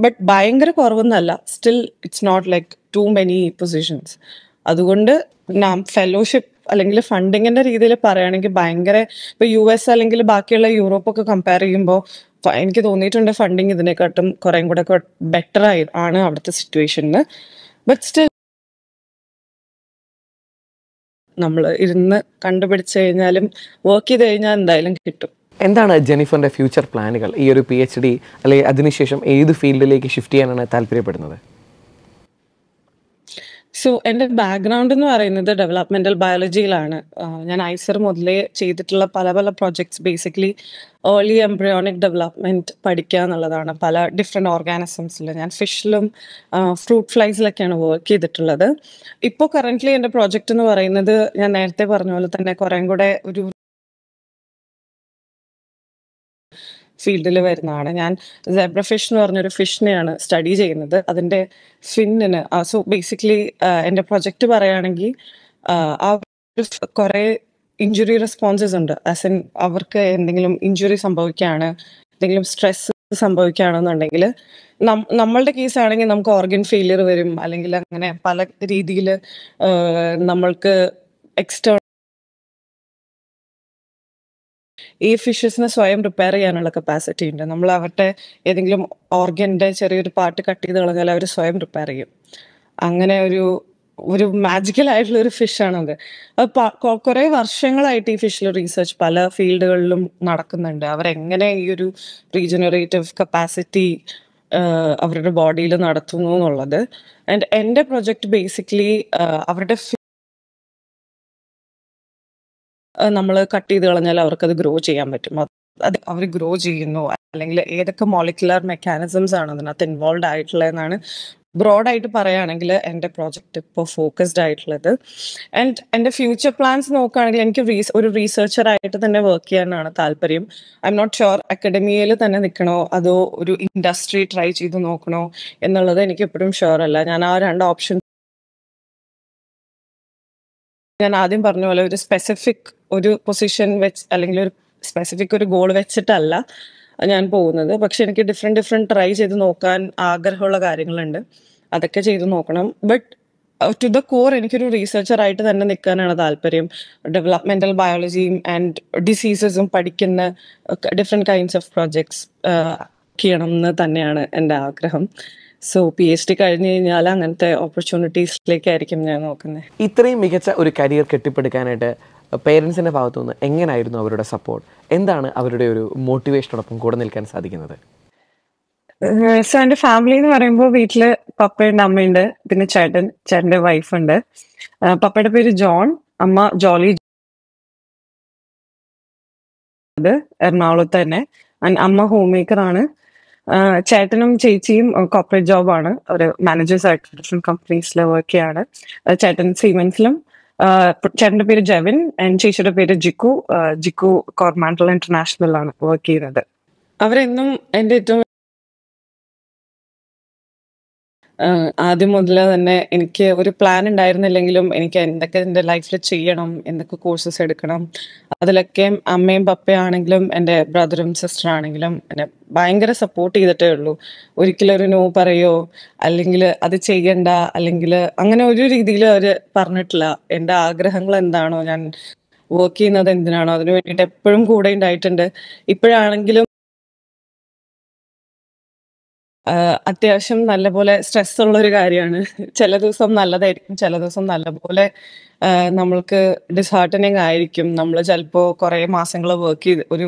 ബട്ട് ഭയങ്കര കുറവെന്നല്ല still it's not like too many positions അതുകൊണ്ട് നാം ഫെലോഷിപ്പ് അല്ലെങ്കിൽ ഫണ്ടിങ്ങിന്റെ രീതിയിൽ പറയുകയാണെങ്കിൽ ഭയങ്കര ഇപ്പൊ യു എസ് അല്ലെങ്കിൽ ബാക്കിയുള്ള യൂറോപ്പൊക്കെ കമ്പയർ ചെയ്യുമ്പോൾ എനിക്ക് തോന്നിയിട്ടുണ്ട് ഫണ്ടിങ് ഇതിനെക്കാട്ടും കുറേം കൂടെ ബെറ്റർ ആയി ആണ് അവിടുത്തെ സിറ്റുവേഷനിൽ ബട്ട് സ്റ്റിൽ നമ്മൾ ഇരുന്ന് കണ്ടുപിടിച്ചു കഴിഞ്ഞാലും വർക്ക് ചെയ്ത് കഴിഞ്ഞാൽ എന്തായാലും കിട്ടും എന്താണ് ജെനിഫറിന്റെ ഫ്യൂച്ചർ പ്ലാനുകൾ ഈ ഒരു പി എച്ച് ഡി അല്ലെങ്കിൽ അതിനുശേഷം ഏത് ഫീൽഡിലേക്ക് ഷിഫ്റ്റ് ചെയ്യാനാണ് താല്പര്യപ്പെടുന്നത് സോ എൻ്റെ ബാക്ക്ഗ്രൗണ്ട് എന്ന് പറയുന്നത് ഡെവലപ്മെന്റൽ ബയോളജിയിലാണ് ഞാൻ ഐസർ മുതലേ ചെയ്തിട്ടുള്ള പല പല projects basically early embryonic development പഠിക്കുക എന്നുള്ളതാണ് പല ഡിഫറെൻറ്റ് ഓർഗാനിസംസിൽ ഞാൻ ഫിഷിലും ഫ്രൂട്ട് ഫ്ലൈസിലൊക്കെയാണ് വർക്ക് ചെയ്തിട്ടുള്ളത് ഇപ്പോൾ കറൻ്റ്ലി എൻ്റെ പ്രോജക്റ്റ് എന്ന് പറയുന്നത് ഞാൻ നേരത്തെ പറഞ്ഞ പോലെ തന്നെ കുറേ കൂടെ ഒരു ഫീൽഡിൽ വരുന്നതാണ് ഞാൻ സെബ്ര ഫിഷ് എന്ന് പറഞ്ഞൊരു ഫിഷിനെയാണ് സ്റ്റഡി ചെയ്യുന്നത് അതിൻ്റെ ഫിന്നിന് സോ ബേസിക്കലി എൻ്റെ പ്രൊജക്റ്റ് പറയുകയാണെങ്കിൽ ആ കുറേ ഇഞ്ചുറി റെസ്പോൺസസ് ഉണ്ട് ആസ് ഇൻ അവർക്ക് എന്തെങ്കിലും ഇഞ്ചുറി സംഭവിക്കുകയാണ് എന്തെങ്കിലും സ്ട്രെസ് സംഭവിക്കുകയാണെന്നുണ്ടെങ്കിൽ നമ്മളുടെ കേസ് ആണെങ്കിൽ നമുക്ക് ഓർഗൻ ഫെയിലിയർ വരും അല്ലെങ്കിൽ അങ്ങനെ പല രീതിയിൽ നമ്മൾക്ക് എക്സ്റ്റേണൽ ഈ ഫിഷസിനെ സ്വയം റിപ്പയർ ചെയ്യാനുള്ള കപ്പാസിറ്റി ഉണ്ട് നമ്മൾ അവരുടെ ഏതെങ്കിലും ഓർഗൻ്റെ ചെറിയൊരു പാർട്ട് കട്ട് ചെയ്ത് കളഞ്ഞാൽ അവർ സ്വയം റിപ്പയർ ചെയ്യും അങ്ങനെ ഒരു ഒരു മാജിക്കൽ ആയിട്ടുള്ള ഒരു ഫിഷാണത് അത് കുറേ വർഷങ്ങളായിട്ട് ഈ ഫിഷിൽ റീസെർച്ച് പല ഫീൽഡുകളിലും നടക്കുന്നുണ്ട് അവരെങ്ങനെ ഈ ഒരു റീജനറേറ്റീവ് കപ്പാസിറ്റി അവരുടെ ബോഡിയിൽ നടത്തുന്നു എന്നുള്ളത് ആൻഡ് എൻ്റെ പ്രൊജക്റ്റ് ബേസിക്കലി അവരുടെ നമ്മൾ കട്ട് ചെയ്ത് കളഞ്ഞാൽ അവർക്കത് ഗ്രോ ചെയ്യാൻ പറ്റും അത് അവർ ഗ്രോ ചെയ്യുന്നു അല്ലെങ്കിൽ ഏതൊക്കെ മോളിക്കുലർ മെക്കാനിസംസ് ആണ് അതിനകത്ത് ഇൻവോൾവ് ആയിട്ടുള്ളതെന്നാണ് ബ്രോഡായിട്ട് പറയുകയാണെങ്കിൽ എൻ്റെ പ്രോജക്റ്റ് ഇപ്പോൾ ഫോക്കസ്ഡ് ആയിട്ടുള്ളത് ആൻഡ് എൻ്റെ ഫ്യൂച്ചർ പ്ലാൻസ് നോക്കുകയാണെങ്കിൽ എനിക്ക് റീസ് ഒരു ആയിട്ട് തന്നെ വർക്ക് ചെയ്യാനാണ് താല്പര്യം ഐ എം നോട്ട് ഷുവർ അക്കാഡമിയയിൽ തന്നെ നിൽക്കണോ അതോ ഒരു ഇൻഡസ്ട്രി ട്രൈ ചെയ്ത് നോക്കണോ എന്നുള്ളത് എനിക്ക് എപ്പോഴും ഷുവർ അല്ല ഞാൻ ആ രണ്ട് ഓപ്ഷൻ ഞാൻ ആദ്യം പറഞ്ഞ പോലെ ഒരു സ്പെസിഫിക് ഒരു പൊസിഷൻ വെച്ച് അല്ലെങ്കിൽ ഒരു സ്പെസിഫിക് ഒരു ഗോൾ വെച്ചിട്ടല്ല ഞാൻ പോകുന്നത് പക്ഷെ എനിക്ക് ഡിഫറെൻറ്റ് ഡിഫറെൻറ്റ് ട്രൈ ചെയ്ത് നോക്കാൻ ആഗ്രഹമുള്ള കാര്യങ്ങളുണ്ട് അതൊക്കെ ചെയ്ത് നോക്കണം ബട്ട് ടു ദ കോർ എനിക്കൊരു റീസെർച്ചർ ആയിട്ട് തന്നെ നിൽക്കാനാണ് താല്പര്യം ഡെവലപ്മെന്റൽ ബയോളജിയും ആൻഡ് ഡിസീസസും പഠിക്കുന്ന ഡിഫറെൻറ്റ് കൈൻഡ്സ് ഓഫ് പ്രോജക്ട്സ് ചെയ്യണം എന്ന് തന്നെയാണ് എൻ്റെ ആഗ്രഹം സോ പി എച്ച് ഡി കഴിഞ്ഞു കഴിഞ്ഞാൽ അങ്ങനത്തെ ഓപ്പർച്യൂണിറ്റീസിലേക്കായിരിക്കും ഞാൻ നോക്കുന്നത് ഇത്രയും മികച്ച ഒരു കരിയർ കെട്ടിപ്പടുക്കാനായിട്ട് പേരൻസിന്റെ ഭാഗത്തു നിന്ന് എങ്ങനെയായിരുന്നു അവരുടെ സപ്പോർട്ട് എന്താണ് അവരുടെ ഒരു മോട്ടിവേഷനോടൊപ്പം കൂടെ നിൽക്കാൻ സാധിക്കുന്നത് സോ എൻ്റെ ഫാമിലി എന്ന് പറയുമ്പോൾ വീട്ടില് പപ്പയുണ്ട് അമ്മയുണ്ട് പിന്നെ ചേട്ടൻ ചേട്ടൻ്റെ വൈഫുണ്ട് പപ്പയുടെ പേര് ജോൺ അമ്മ ജോളി എറണാകുളത്ത് തന്നെ അമ്മ ഹോം മേക്കർ ആണ് ചേട്ടനും ചേച്ചിയും കോർപ്പറേറ്റ് ജോബാണ് ഒരു മാനേജേഴ്സ് ആയിട്ട് ഡിഫറെന്റ് കമ്പനീസിൽ വർക്ക് ചെയ്യാണ് ചേട്ടൻ സീമെന്റ്സിലും ചേട്ടന്റെ പേര് ജെവിൻ ആൻഡ് ചേച്ചിയുടെ പേര് ജിക്കു ജിക്കു കോർമാൻഡൽ ഇന്റർനാഷണൽ വർക്ക് ചെയ്യുന്നത് അവരെന്നും എന്റെ ഏറ്റവും ആദ്യം മുതൽ തന്നെ എനിക്ക് ഒരു പ്ലാൻ ഉണ്ടായിരുന്നില്ലെങ്കിലും എനിക്ക് എന്തൊക്കെ എൻ്റെ ലൈഫിൽ ചെയ്യണം എന്തൊക്കെ കോഴ്സസ് എടുക്കണം അതിലൊക്കെ അമ്മയും പപ്പയാണെങ്കിലും എൻ്റെ ബ്രദറും സിസ്റ്ററാണെങ്കിലും എന്നെ ഭയങ്കര സപ്പോർട്ട് ചെയ്തിട്ടേ ഉള്ളൂ ഒരിക്കലും ഒരു നോ പറയോ അല്ലെങ്കിൽ അത് ചെയ്യണ്ട അല്ലെങ്കിൽ അങ്ങനെ ഒരു രീതിയിൽ അവർ പറഞ്ഞിട്ടില്ല എൻ്റെ ആഗ്രഹങ്ങൾ എന്താണോ ഞാൻ വർക്ക് ചെയ്യുന്നത് എന്തിനാണോ അതിനു വേണ്ടിയിട്ട് എപ്പോഴും കൂടെ ഉണ്ടായിട്ടുണ്ട് ഇപ്പോഴാണെങ്കിലും അത്യാവശ്യം നല്ലപോലെ സ്ട്രെസ് ഉള്ള ഒരു കാര്യമാണ് ചില ദിവസം നല്ലതായിരിക്കും ചില ദിവസം നല്ലപോലെ നമ്മൾക്ക് ഡിസ്ഹാർട്ടനിങ് ആയിരിക്കും നമ്മൾ ചിലപ്പോൾ കുറേ മാസങ്ങൾ വർക്ക് ചെയ്ത് ഒരു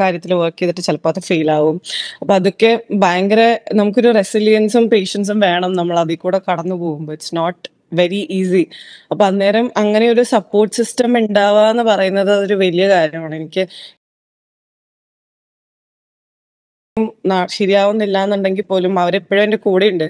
കാര്യത്തിൽ വർക്ക് ചെയ്തിട്ട് ചിലപ്പോൾ അത് ഫെയിൽ ആവും അപ്പൊ അതൊക്കെ ഭയങ്കര നമുക്കൊരു റെസിലിയൻസും പേഷ്യൻസും വേണം നമ്മൾ അതിൽ കൂടെ കടന്നു പോകുമ്പോൾ ഇറ്റ്സ് നോട്ട് വെരി ഈസി അപ്പൊ അന്നേരം അങ്ങനെ ഒരു സപ്പോർട്ട് സിസ്റ്റം ഉണ്ടാവുക എന്ന് പറയുന്നത് ഒരു വലിയ കാര്യമാണ് എനിക്ക് ശരിയാവുന്നില്ല എന്നുണ്ടെങ്കിൽ പോലും അവരെപ്പോഴും എൻ്റെ കൂടെ ഉണ്ട്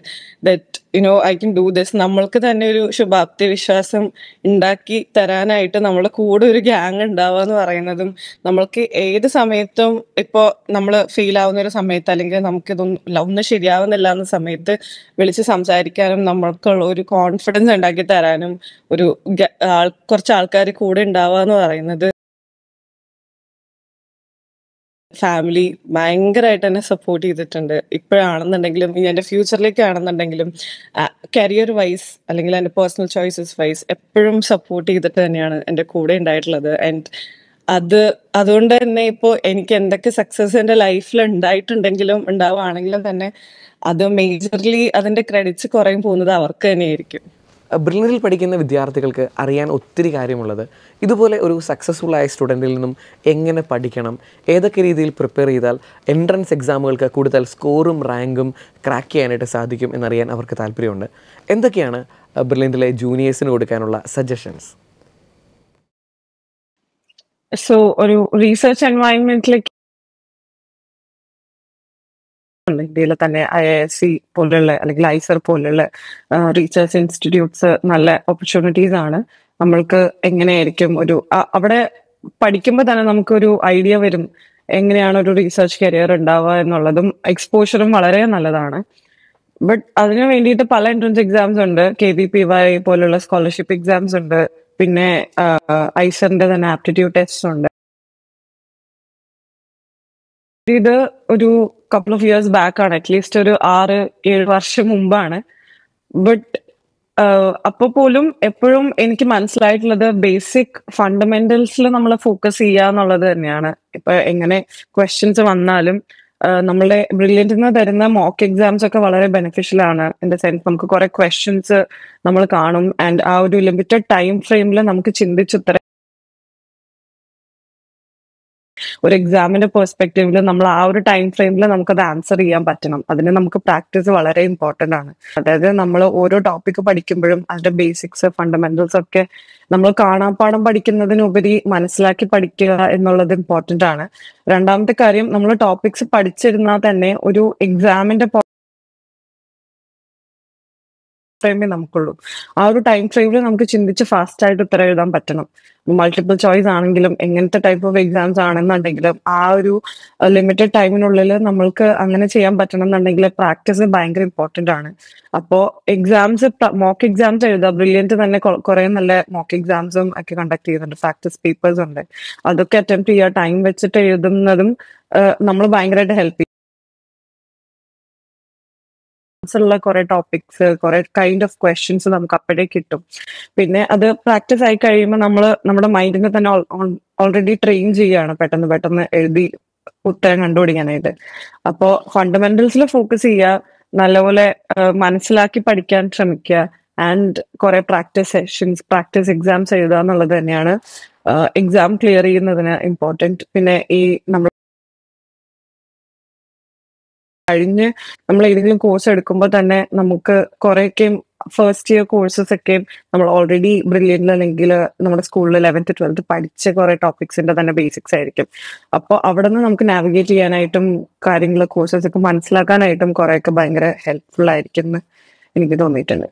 that know I can do this നമ്മൾക്ക് തന്നെ ഒരു ശുഭാപ്തി വിശ്വാസം ഉണ്ടാക്കി തരാനായിട്ട് നമ്മളെ കൂടെ ഒരു ഗ്യാങ് ഉണ്ടാവുക എന്ന് പറയുന്നതും നമ്മൾക്ക് ഏത് സമയത്തും ഇപ്പോൾ നമ്മൾ ഫീൽ ആവുന്ന ഒരു സമയത്ത് അല്ലെങ്കിൽ നമുക്കിതൊന്നും ഒന്നും ശരിയാവുന്നില്ല എന്ന സമയത്ത് വിളിച്ച് സംസാരിക്കാനും നമ്മൾക്കുള്ള ഒരു കോൺഫിഡൻസ് ഉണ്ടാക്കി തരാനും ഒരു കുറച്ച് ആൾക്കാർ കൂടെ ഉണ്ടാവുക എന്ന് പറയുന്നത് ഫാമിലി ഭയങ്കരമായിട്ട് എന്നെ സപ്പോർട്ട് ചെയ്തിട്ടുണ്ട് ഇപ്പോഴാണെന്നുണ്ടെങ്കിലും ഇനി ഫ്യൂച്ചറിലേക്ക് ആണെന്നുണ്ടെങ്കിലും കരിയർ വൈസ് അല്ലെങ്കിൽ എൻ്റെ പേഴ്സണൽ ചോയ്സസ് വൈസ് എപ്പോഴും സപ്പോർട്ട് ചെയ്തിട്ട് തന്നെയാണ് എൻ്റെ കൂടെ ഉണ്ടായിട്ടുള്ളത് ആൻഡ് അത് അതുകൊണ്ട് തന്നെ ഇപ്പോൾ എനിക്ക് എന്തൊക്കെ സക്സസ് എൻ്റെ ലൈഫിൽ ഉണ്ടായിട്ടുണ്ടെങ്കിലും ഉണ്ടാവുകയാണെങ്കിലും തന്നെ അത് മേജർലി അതിൻ്റെ ക്രെഡിറ്റ്സ് കുറയും പോകുന്നത് അവർക്ക് തന്നെയായിരിക്കും ബ്രില്ലറിൽ പഠിക്കുന്ന വിദ്യാർത്ഥികൾക്ക് അറിയാൻ ഒത്തിരി കാര്യമുള്ളത് ഇതുപോലെ ഒരു സക്സസ്ഫുൾ ആയ സ്റ്റുഡൻറ്റിൽ നിന്നും എങ്ങനെ പഠിക്കണം ഏതൊക്കെ രീതിയിൽ പ്രിപ്പയർ ചെയ്താൽ എൻട്രൻസ് എക്സാമുകൾക്ക് കൂടുതൽ സ്കോറും റാങ്കും ക്രാക്ക് ചെയ്യാനായിട്ട് സാധിക്കും എന്നറിയാൻ അവർക്ക് താല്പര്യമുണ്ട് എന്തൊക്കെയാണ് ബ്രില്യൻറ്റിലെ ജൂനിയേഴ്സിന് കൊടുക്കാനുള്ള സജഷൻസ് സോ ഒരു റീസെർച്ച് എൻവയൺമെന്റിലേക്ക് ഇന്ത്യയിൽ തന്നെ ഐ ഐ എസ് സി പോലുള്ള അല്ലെങ്കിൽ ഐസർ പോലുള്ള റീസർച്ച് ഇൻസ്റ്റിറ്റ്യൂട്ട്സ് നല്ല ഓപ്പർച്യൂണിറ്റീസ് ആണ് നമ്മൾക്ക് എങ്ങനെയായിരിക്കും ഒരു അവിടെ പഠിക്കുമ്പോൾ തന്നെ നമുക്കൊരു ഐഡിയ വരും എങ്ങനെയാണ് ഒരു റീസർച്ച് കരിയർ ഉണ്ടാവുക എന്നുള്ളതും എക്സ്പോഷറും വളരെ നല്ലതാണ് ബട്ട് അതിനു വേണ്ടിയിട്ട് പല എൻട്രൻസ് എക്സാംസ് ഉണ്ട് കെ വി പി വൈ പോലുള്ള സ്കോളർഷിപ്പ് എക്സാംസ് ഉണ്ട് പിന്നെ ഐസറിന്റെ തന്നെ ആപ്റ്റിറ്റ്യൂഡ് ടെസ്റ്റ് ഉണ്ട് ഇത് ഒരു കപ്പിൾ ഓഫ് ഇയേഴ്സ് ബാക്ക് ആണ് അറ്റ്ലീസ്റ്റ് ഒരു ആറ് ഏഴ് വർഷം മുമ്പാണ് ബട്ട് അപ്പോൾ പോലും എപ്പോഴും എനിക്ക് മനസ്സിലായിട്ടുള്ളത് ബേസിക് ഫണ്ടമെന്റൽസിൽ നമ്മൾ ഫോക്കസ് ചെയ്യുക എന്നുള്ളത് തന്നെയാണ് ഇപ്പൊ എങ്ങനെ ക്വസ്റ്റ്യൻസ് വന്നാലും നമ്മളെ നിന്ന് തരുന്ന മോക്ക് എക്സാംസ് ഒക്കെ വളരെ ബെനിഫിഷ്യൽ ആണ് ഇൻ ദ സെൻസ് നമുക്ക് കുറെ ക്വസ്റ്റ്യൻസ് നമ്മൾ കാണും ആൻഡ് ആ ഒരു ലിമിറ്റഡ് ടൈം ഫ്രെയിമിൽ നമുക്ക് ചിന്തിച്ചിത്ര ഒരു എക്സാമിന്റെ പെർസ്പെക്റ്റീവില് നമ്മൾ ആ ഒരു ടൈം ഫ്രെയിമിൽ നമുക്കത് ആൻസർ ചെയ്യാൻ പറ്റണം അതിന് നമുക്ക് പ്രാക്ടീസ് വളരെ ഇമ്പോർട്ടന്റ് ആണ് അതായത് നമ്മൾ ഓരോ ടോപ്പിക് പഠിക്കുമ്പോഴും അതിന്റെ ബേസിക്സ് ഫണ്ടമെന്റൽസ് ഒക്കെ നമ്മൾ കാണാപ്പാടം പഠിക്കുന്നതിനുപരി മനസ്സിലാക്കി പഠിക്കുക എന്നുള്ളത് ഇമ്പോർട്ടന്റ് ആണ് രണ്ടാമത്തെ കാര്യം നമ്മൾ ടോപ്പിക്സ് പഠിച്ചിരുന്നാൽ തന്നെ ഒരു എക്സാമിന്റെ ടൈമേ നമുക്കുള്ളൂ ആ ഒരു ടൈം ഫ്രെയിമിൽ നമുക്ക് ചിന്തിച്ച് ഫാസ്റ്റ് ആയിട്ട് ഉത്തരം എഴുതാൻ പറ്റണം മൾട്ടിപ്പിൾ ചോയ്സ് ആണെങ്കിലും എങ്ങനത്തെ ടൈപ്പ് ഓഫ് എക്സാംസ് ആണെന്നുണ്ടെങ്കിലും ആ ഒരു ലിമിറ്റഡ് ടൈമിനുള്ളിൽ നമ്മൾക്ക് അങ്ങനെ ചെയ്യാൻ പറ്റണം എന്നുണ്ടെങ്കിൽ പ്രാക്ടീസ് ഭയങ്കര ഇമ്പോർട്ടന്റ് ആണ് അപ്പോൾ എക്സാംസ് മോക്ക് എക്സാംസ് എഴുതുക ബ്രില്യൻറ്റ് തന്നെ കുറെ നല്ല മോക്ക് എക്സാംസും ഒക്കെ കണ്ടക്ട് ചെയ്യുന്നുണ്ട് പ്രാക്ടീസ് പേപ്പേഴ്സ് ഉണ്ട് അതൊക്കെ അറ്റംപ്റ്റ് ചെയ്യുക ടൈം വെച്ചിട്ട് എഴുതുന്നതും നമ്മൾ ഭയങ്കരമായിട്ട് ഹെൽപ്പ് ചെയ്യും ഉള്ള കുറെ ടോപ്പിക്സ് കുറെ കൈൻഡ് ഓഫ് ക്വസ്റ്റ്യൻസ് നമുക്ക് അപ്പോഴേ കിട്ടും പിന്നെ അത് പ്രാക്ടീസ് ആയി കഴിയുമ്പോൾ നമ്മൾ നമ്മുടെ മൈൻഡിനെ തന്നെ ഓൾറെഡി ട്രെയിൻ ചെയ്യുകയാണ് പെട്ടെന്ന് പെട്ടെന്ന് എഴുതി ഉത്തരം കണ്ടുപിടിക്കാനായിട്ട് അപ്പോ ഫണ്ടമെന്റൽസിൽ ഫോക്കസ് ചെയ്യുക നല്ലപോലെ മനസ്സിലാക്കി പഠിക്കാൻ ശ്രമിക്കുക ആൻഡ് കുറെ പ്രാക്ടീസ് സെഷൻസ് പ്രാക്ടീസ് എക്സാംസ് എഴുതുക എന്നുള്ളത് തന്നെയാണ് എക്സാം ക്ലിയർ ചെയ്യുന്നതിന് ഇമ്പോർട്ടൻറ്റ് പിന്നെ ഈ നമ്മൾ കഴിഞ്ഞ് നമ്മൾ ഏതെങ്കിലും കോഴ്സ് എടുക്കുമ്പോൾ തന്നെ നമുക്ക് കുറെയൊക്കെ ഫസ്റ്റ് ഇയർ കോഴ്സസ് ഒക്കെ നമ്മൾ ഓൾറെഡി ബ്രില്യൻ്റ് അല്ലെങ്കിൽ നമ്മുടെ സ്കൂളിൽ ലെവൻത്ത് ട്വൽത്ത് പഠിച്ച കുറെ ടോപ്പിക്സിന്റെ തന്നെ ബേസിക്സ് ആയിരിക്കും അപ്പോൾ അവിടെ നിന്ന് നമുക്ക് നാവിഗേറ്റ് ചെയ്യാനായിട്ടും കാര്യങ്ങൾ കോഴ്സസ് ഒക്കെ മനസ്സിലാക്കാനായിട്ടും കുറെയൊക്കെ ഭയങ്കര ഹെൽപ്ഫുൾ ആയിരിക്കും എന്ന് എനിക്ക് തോന്നിയിട്ടുണ്ട്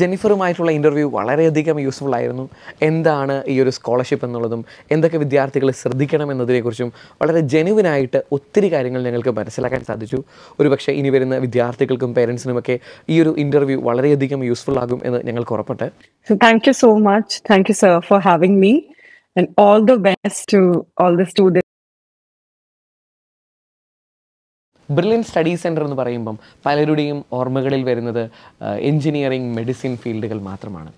ജെനിഫറുമായിട്ടുള്ള ഇൻ്റർവ്യൂ വളരെയധികം യൂസ്ഫുൾ ആയിരുന്നു എന്താണ് ഈ ഒരു സ്കോളർഷിപ്പ് എന്നുള്ളതും എന്തൊക്കെ വിദ്യാർത്ഥികൾ ശ്രദ്ധിക്കണം എന്നതിനെക്കുറിച്ചും വളരെ ജെനുവിനായിട്ട് ഒത്തിരി കാര്യങ്ങൾ ഞങ്ങൾക്ക് മനസ്സിലാക്കാൻ സാധിച്ചു ഒരുപക്ഷെ ഇനി വരുന്ന വിദ്യാർത്ഥികൾക്കും പേരൻസിനുമൊക്കെ ഈ ഒരു ഇൻ്റർവ്യൂ വളരെയധികം യൂസ്ഫുൾ ആകും എന്ന് ഞങ്ങൾക്ക് ഉറപ്പട്ടെ thank you so much thank you sir for having me and all the best to all the students Brilliant study centre എന്ന് പറയുമ്പം പലരുടെയും ഓർമ്മകളിൽ വരുന്നത് എൻജിനീയറിംഗ് മെഡിസിൻ ഫീൽഡുകൾ മാത്രമാണ്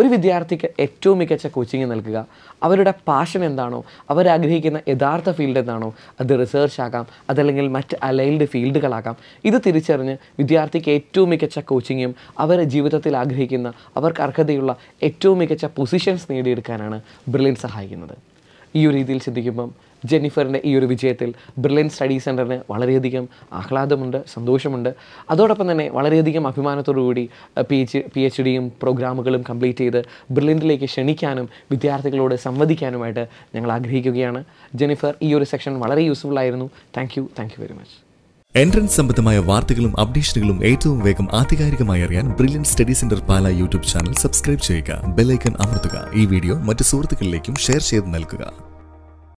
ഒരു വിദ്യാർത്ഥിക്ക് ഏറ്റവും മികച്ച കോച്ചിങ് നൽകുക അവരുടെ പാഷൻ എന്താണോ അവരാഗ്രഹിക്കുന്ന യഥാർത്ഥ ഫീൽഡ് എന്താണോ അത് റിസർച്ച് ആകാം അതല്ലെങ്കിൽ മറ്റ് അലൈൽഡ് ഫീൽഡുകളാകാം ഇത് തിരിച്ചറിഞ്ഞ് വിദ്യാർത്ഥിക്ക് ഏറ്റവും മികച്ച കോച്ചിങ്ങും അവരുടെ ജീവിതത്തിൽ ആഗ്രഹിക്കുന്ന അവർക്ക് അർഹതയുള്ള ഏറ്റവും മികച്ച പൊസിഷൻസ് നേടിയെടുക്കാനാണ് ബ്രില്യൻ സഹായിക്കുന്നത് ഈ ഒരു രീതിയിൽ ചിന്തിക്കുമ്പം ജെന്നിഫറിൻ്റെ ഈ ഒരു വിജയത്തിൽ ബ്രില്യൻ സ്റ്റഡി സെൻറ്ററിന് വളരെയധികം ആഹ്ലാദമുണ്ട് സന്തോഷമുണ്ട് അതോടൊപ്പം തന്നെ വളരെയധികം അഭിമാനത്തോടുകൂടി പി എച്ച് പി എച്ച് ഡിയും പ്രോഗ്രാമുകളും കംപ്ലീറ്റ് ചെയ്ത് ബ്രില്യൻറ്റിലേക്ക് ക്ഷണിക്കാനും വിദ്യാർത്ഥികളോട് സംവദിക്കാനുമായിട്ട് ഞങ്ങൾ ആഗ്രഹിക്കുകയാണ് ജെന്നിഫർ ഈ ഒരു സെക്ഷൻ വളരെ യൂസ്ഫുൾ ആയിരുന്നു thank you thank you very much entrance സംബന്ധമായ വാർത്തകളും അപ്ഡേഷനുകളും ഏറ്റവും വേഗം ആധികാരികമായി അറിയാൻ Brilliant study centre Pala YouTube channel subscribe ചെയ്യുക ഐക്കൺ അമർത്തുക ഈ വീഡിയോ മറ്റ് സുഹൃത്തുക്കളിലേക്കും ഷെയർ ചെയ്ത് നൽകുക